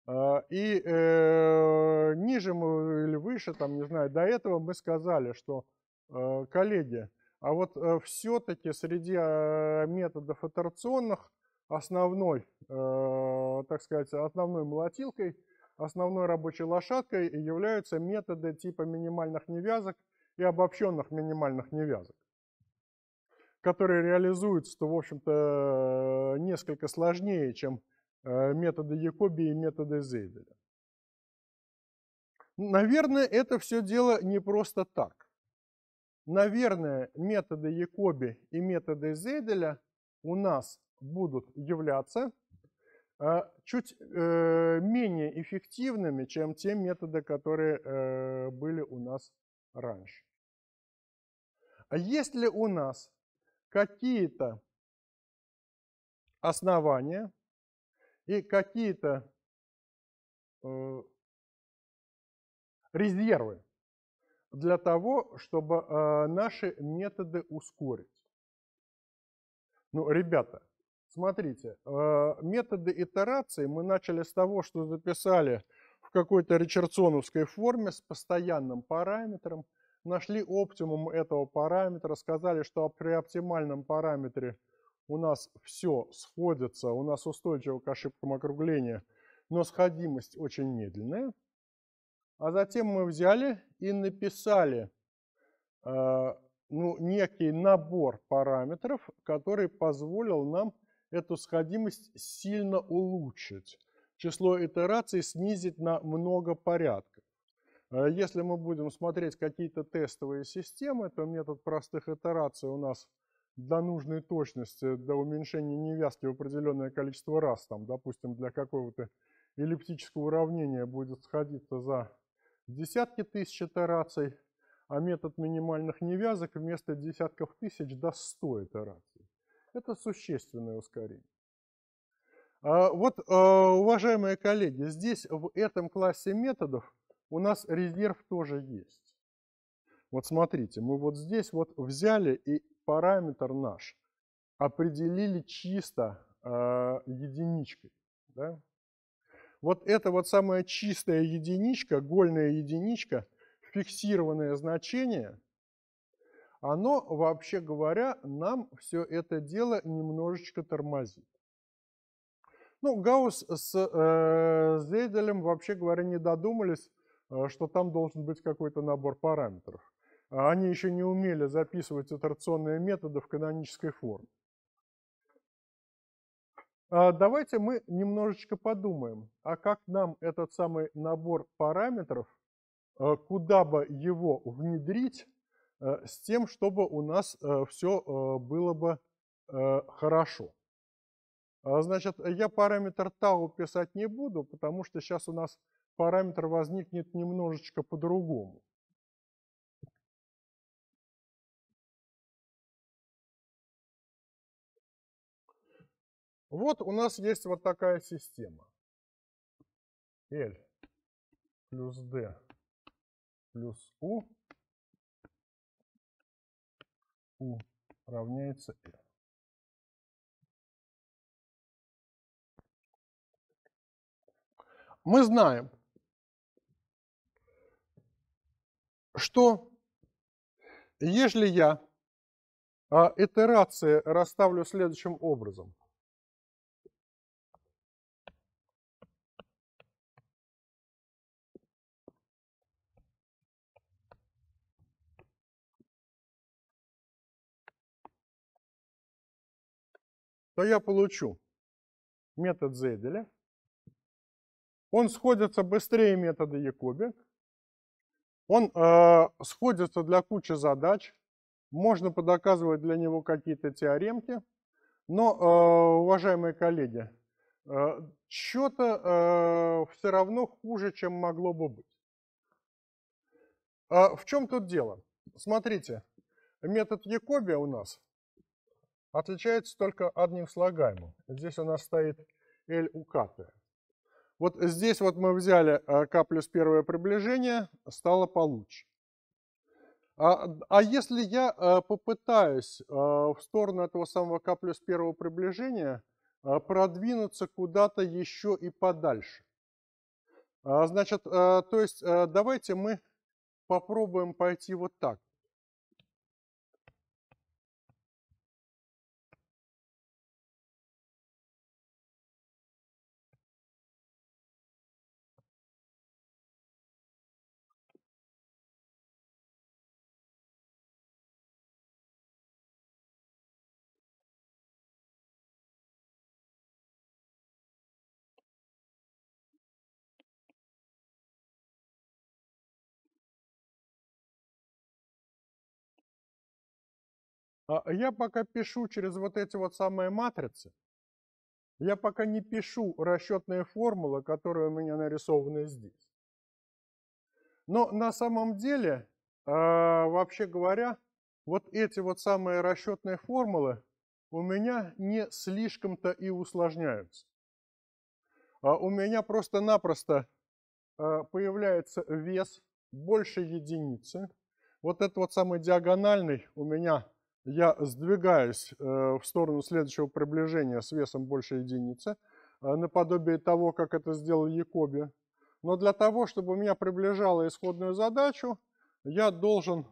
Э, и э, ниже мы или выше, там, не знаю, до этого мы сказали, что, коллеги, а вот все-таки среди э, методов итерационных основной, так сказать, основной молотилкой – Основной рабочей лошадкой являются методы типа минимальных невязок и обобщенных минимальных невязок, которые реализуются, в общем-то, несколько сложнее, чем э, методы Якоби и методы Зейделя. Наверное, это все дело не просто так. Наверное, методы Якоби и методы Зейделя у нас будут являться Э, чуть э, менее эффективными, чем те методы, которые э, были у нас раньше. А есть ли у нас какие-то основания и какие-то резервы для того, чтобы наши методы ускорить? Ну, ребята, Смотрите, э, методы итерации мы начали с того, что записали в какой-то ричардсоновской форме с постоянным параметром, нашли оптимум этого параметра, сказали, что при оптимальном параметре у нас все сходится, у нас устойчиво к ошибкам округления, но сходимость очень медленная. А затем мы взяли и написали э, ну, некий набор параметров, который позволил нам эту сходимость сильно улучшить. Число итераций снизить на много порядков. Э, если мы будем смотреть какие-то тестовые системы, то метод простых итераций у нас до нужной точности, до уменьшения невязки в определенное количество раз, там, допустим, для какого-то эллиптического уравнения будет сходиться за десятки тысяч итераций, а метод минимальных невязок вместо десятков тысяч до 100 итераций. Это существенное ускорение. А, вот, а, уважаемые коллеги, здесь в этом классе методов у нас резерв тоже есть. Вот смотрите, мы вот здесь вот взяли и параметр наш определили чисто а, единичкой. Да? Вот эта вот самая чистая единичка, гольная единичка, фиксированное значение – оно, вообще говоря, нам все это дело немножечко тормозит. Ну, Гаусс с э, Зейделем, вообще говоря, не додумались, э, что там должен быть какой-то набор параметров. А они еще не умели записывать итерационные методы в канонической форме. А давайте мы немножечко подумаем, а как нам этот самый набор параметров, э, куда бы его внедрить, Э, с тем, чтобы у нас э, все э, было бы хорошо. А, значит, я параметр тау писать не буду, потому что сейчас у нас параметр возникнет немножечко по-другому. Вот у нас есть вот такая система. L плюс D плюс U U равняется Мы знаем, что если я а, итерации расставлю следующим образом, то я получу метод Зейделя. Он сходится быстрее метода Якоби. Он э, сходится для кучи задач. Можно подоказывать для него какие-то теоремки. Но, э, уважаемые коллеги, э, что-то э, все равно хуже, чем могло бы быть. Э, в чем тут дело? Смотрите, метод Якоби у нас Отличается только одним слагаемым. Здесь у нас стоит L у капля. Вот здесь вот мы взяли k э, плюс первое приближение, стало получше. А, а если я э, попытаюсь э, в сторону этого самого k плюс первого приближения продвинуться куда-то еще и подальше? А, значит, то есть давайте мы попробуем пойти вот так. А, а я пока пишу через вот эти вот самые матрицы. Я пока не пишу расчетные формулы, которые у меня нарисованы здесь. Но на самом деле, а, вообще говоря, вот эти вот самые расчетные формулы у меня не слишком-то и усложняются. У меня просто-напросто появляется вес больше единицы. Вот этот вот самый диагональный у меня я сдвигаюсь э, в сторону следующего приближения с весом больше единицы, э, наподобие того, как это сделал Якоби. Но для того, чтобы у меня приближало исходную задачу, я должен э,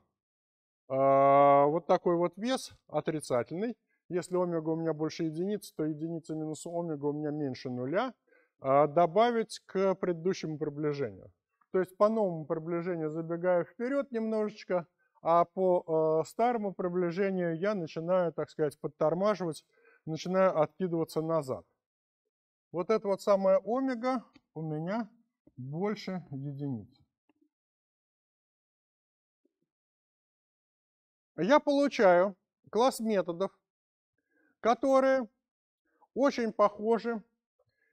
вот такой вот вес отрицательный. Если омега у меня больше единицы, то единица минус омега у меня меньше нуля, добавить к предыдущему приближению. То есть по новому приближению забегаю вперед немножечко, а по э, старому приближению я начинаю, так сказать, подтормаживать, начинаю откидываться назад. Вот это вот самое омега у меня больше единицы. Я получаю класс методов, которые очень похожи,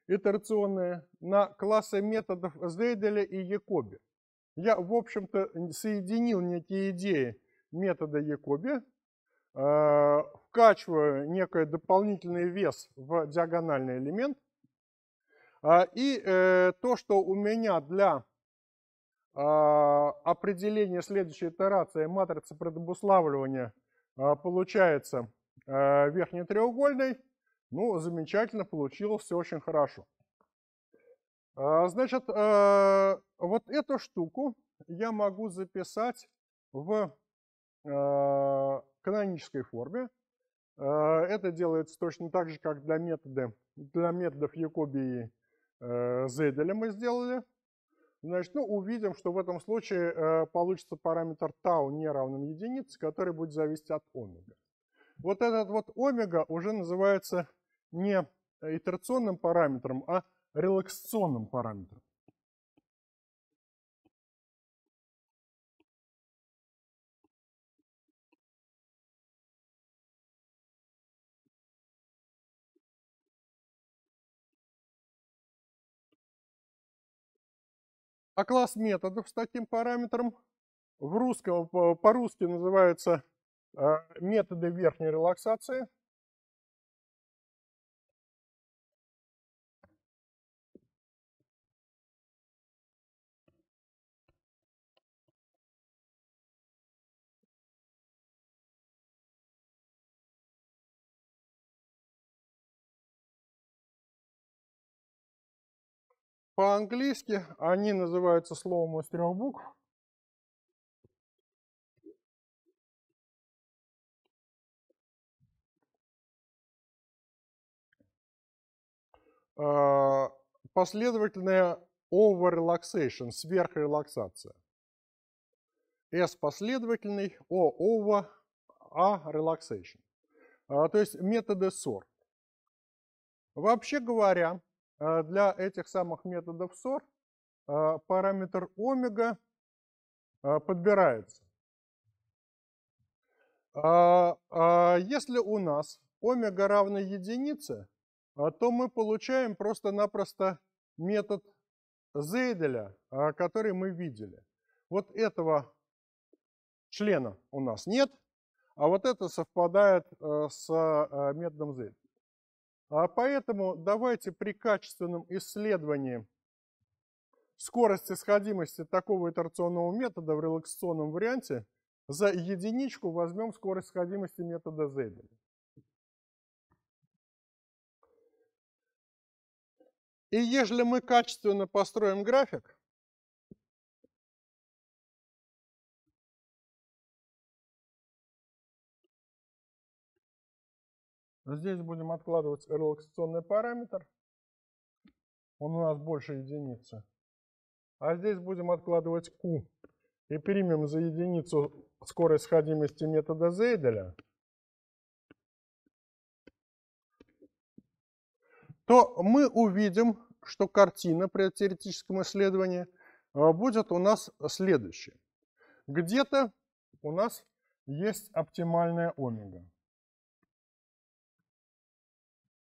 итерационные, на классы методов Зейделя и Якоби я, в общем-то, соединил некие идеи метода Якоби, а, вкачиваю некий дополнительный вес в диагональный элемент, а, и э, то, что у меня для а, определения следующей итерации матрицы предобуславливания получается э, верхнетреугольной, ну, замечательно, получилось все очень хорошо. А, значит, э, вот эту штуку я могу записать в э, канонической форме. Э, это делается точно так же, как для, метода, для методов Якоби и Зейделя мы сделали. Значит, ну, увидим, что в этом случае получится параметр тау не равным единице, который будет зависеть от омега. Вот этот вот омега уже называется не итерационным параметром, а релаксационным параметром. А класс методов с таким параметром в русском, по-русски называются а, методы верхней релаксации – По-английски они называются словом из трех букв. А, Последовательная over-relaxation, сверхрелаксация. S последовательный, O over, A relaxation. А, то есть методы сорт. Вообще говоря, а, для этих самых методов СОР а, параметр омега а, подбирается. Если у нас омега равна единице, то мы получаем просто-напросто метод Зейделя, который мы видели. Вот этого члена у нас нет, а вот это совпадает э, с э, методом Зейделя. А поэтому давайте при качественном исследовании скорости сходимости такого итерационного метода в релаксационном варианте за единичку возьмем скорость сходимости метода Зебеля. И если мы качественно построим график, Здесь будем откладывать релаксационный параметр. Он у нас больше единицы. А здесь будем откладывать Q. И примем за единицу скорость сходимости метода Зейделя. То мы увидим, что картина при теоретическом исследовании э, будет у нас следующая. Где-то у нас есть оптимальная омега.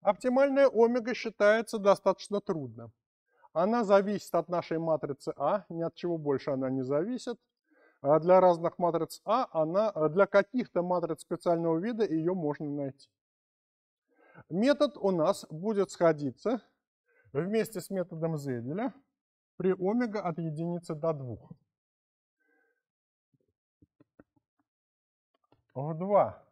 Оптимальная омега считается достаточно трудно. Она зависит от нашей матрицы А, ни от чего больше она не зависит. А для разных матриц А, она, а для каких-то матриц специального вида ее можно найти. Метод у нас будет сходиться вместе с методом Зейделя при омега от единицы до 2. В 2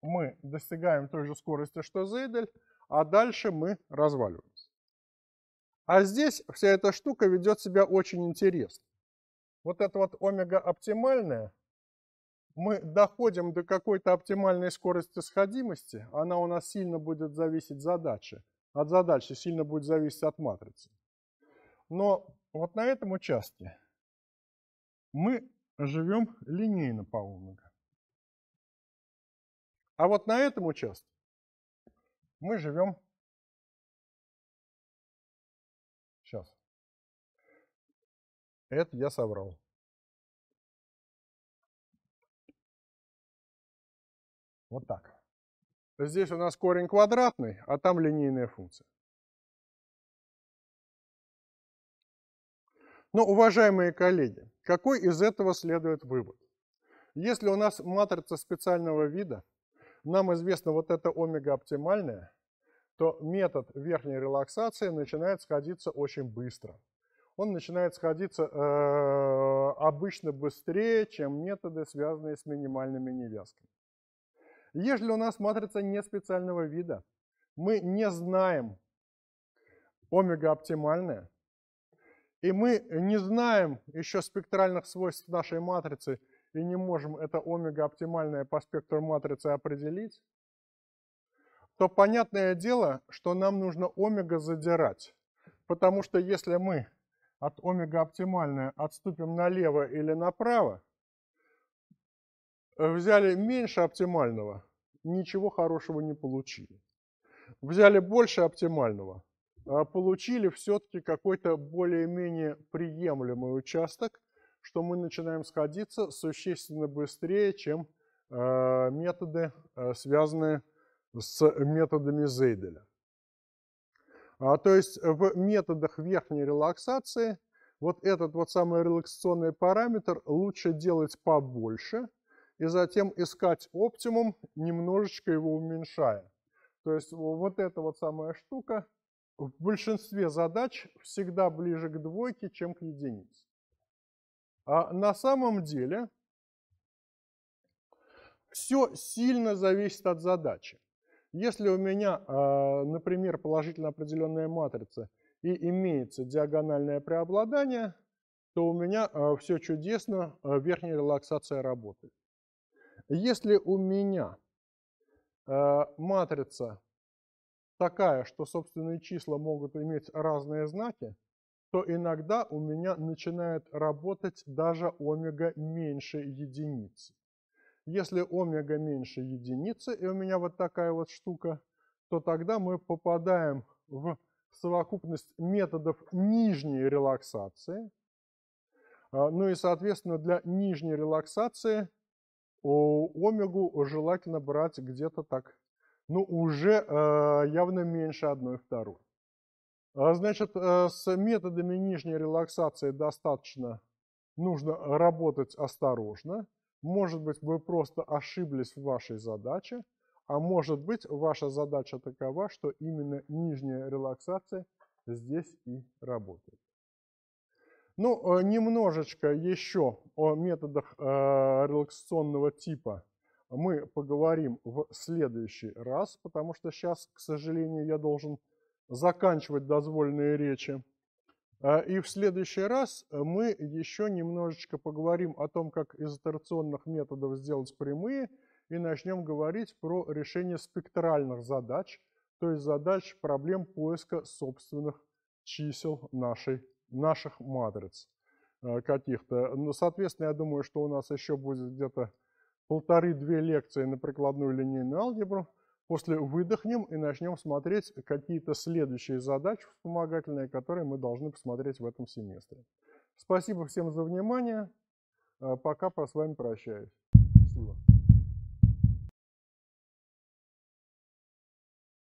мы достигаем той же скорости, что Зейдель, а дальше мы разваливаемся. А здесь вся эта штука ведет себя очень интересно. Вот это вот омега-оптимальная, мы доходим до какой-то оптимальной скорости сходимости, она у нас сильно будет зависеть от задачи, от задачи сильно будет зависеть от матрицы. Но вот на этом участке мы живем линейно по омега. А вот на этом участке мы живем сейчас. Это я соврал. Вот так. Здесь у нас корень квадратный, а там линейная функция. Но, ну, уважаемые коллеги, какой из этого следует вывод? Если у нас матрица специального вида, нам известно вот это омега оптимальная то метод верхней релаксации начинает сходиться очень быстро. Он начинает сходиться э, обычно быстрее, чем методы, связанные с минимальными невязками. Если у нас матрица не специального вида, мы не знаем омега оптимальная, и мы не знаем еще спектральных свойств нашей матрицы и не можем это омега оптимальное по спектру матрицы определить, то понятное дело, что нам нужно омега задирать. Потому что если мы от омега оптимальное отступим налево или направо, э, взяли меньше оптимального, ничего хорошего не получили. Взяли больше оптимального, а получили все-таки какой-то более-менее приемлемый участок, что мы начинаем сходиться существенно быстрее, чем э, методы, э, связанные с с методами Зейделя. А, то есть э, в методах верхней релаксации вот этот вот самый релаксационный параметр лучше делать побольше и затем искать оптимум, немножечко его уменьшая. То есть вот эта вот самая штука в большинстве задач всегда ближе к двойке, чем к единице. А на самом деле все сильно зависит от задачи. Если у меня, а, например, положительно определенная матрица и имеется диагональное преобладание, то у меня а, все чудесно, а, верхняя релаксация работает. Если у меня матрица такая, что собственные числа могут иметь разные знаки, то иногда у меня начинает работать даже омега меньше единицы. Если омега меньше единицы, и у меня вот такая вот штука, то тогда мы попадаем в совокупность методов нижней релаксации. А, ну и, соответственно, для нижней релаксации омегу желательно брать где-то так, ну, уже э, явно меньше 1 второй. А, значит, э, с методами нижней релаксации достаточно, нужно работать осторожно. Может быть, вы просто ошиблись в вашей задаче, а может быть, ваша задача такова, что именно нижняя релаксация здесь и работает. Ну, э, немножечко еще о методах э, релаксационного типа мы поговорим в следующий раз, потому что сейчас, к сожалению, я должен заканчивать дозвольные речи. А, и в следующий раз э, мы еще немножечко поговорим о том, как из итерационных методов сделать прямые, и начнем говорить про решение спектральных задач, то есть задач проблем поиска собственных чисел нашей, наших матриц э, каких-то. Ну, соответственно, я думаю, что у нас еще будет где-то полторы-две лекции на прикладную линейную алгебру, После выдохнем и начнем смотреть какие-то следующие задачи вспомогательные, которые мы должны посмотреть в этом семестре. Спасибо всем за внимание. Э, пока, с вами прощаюсь.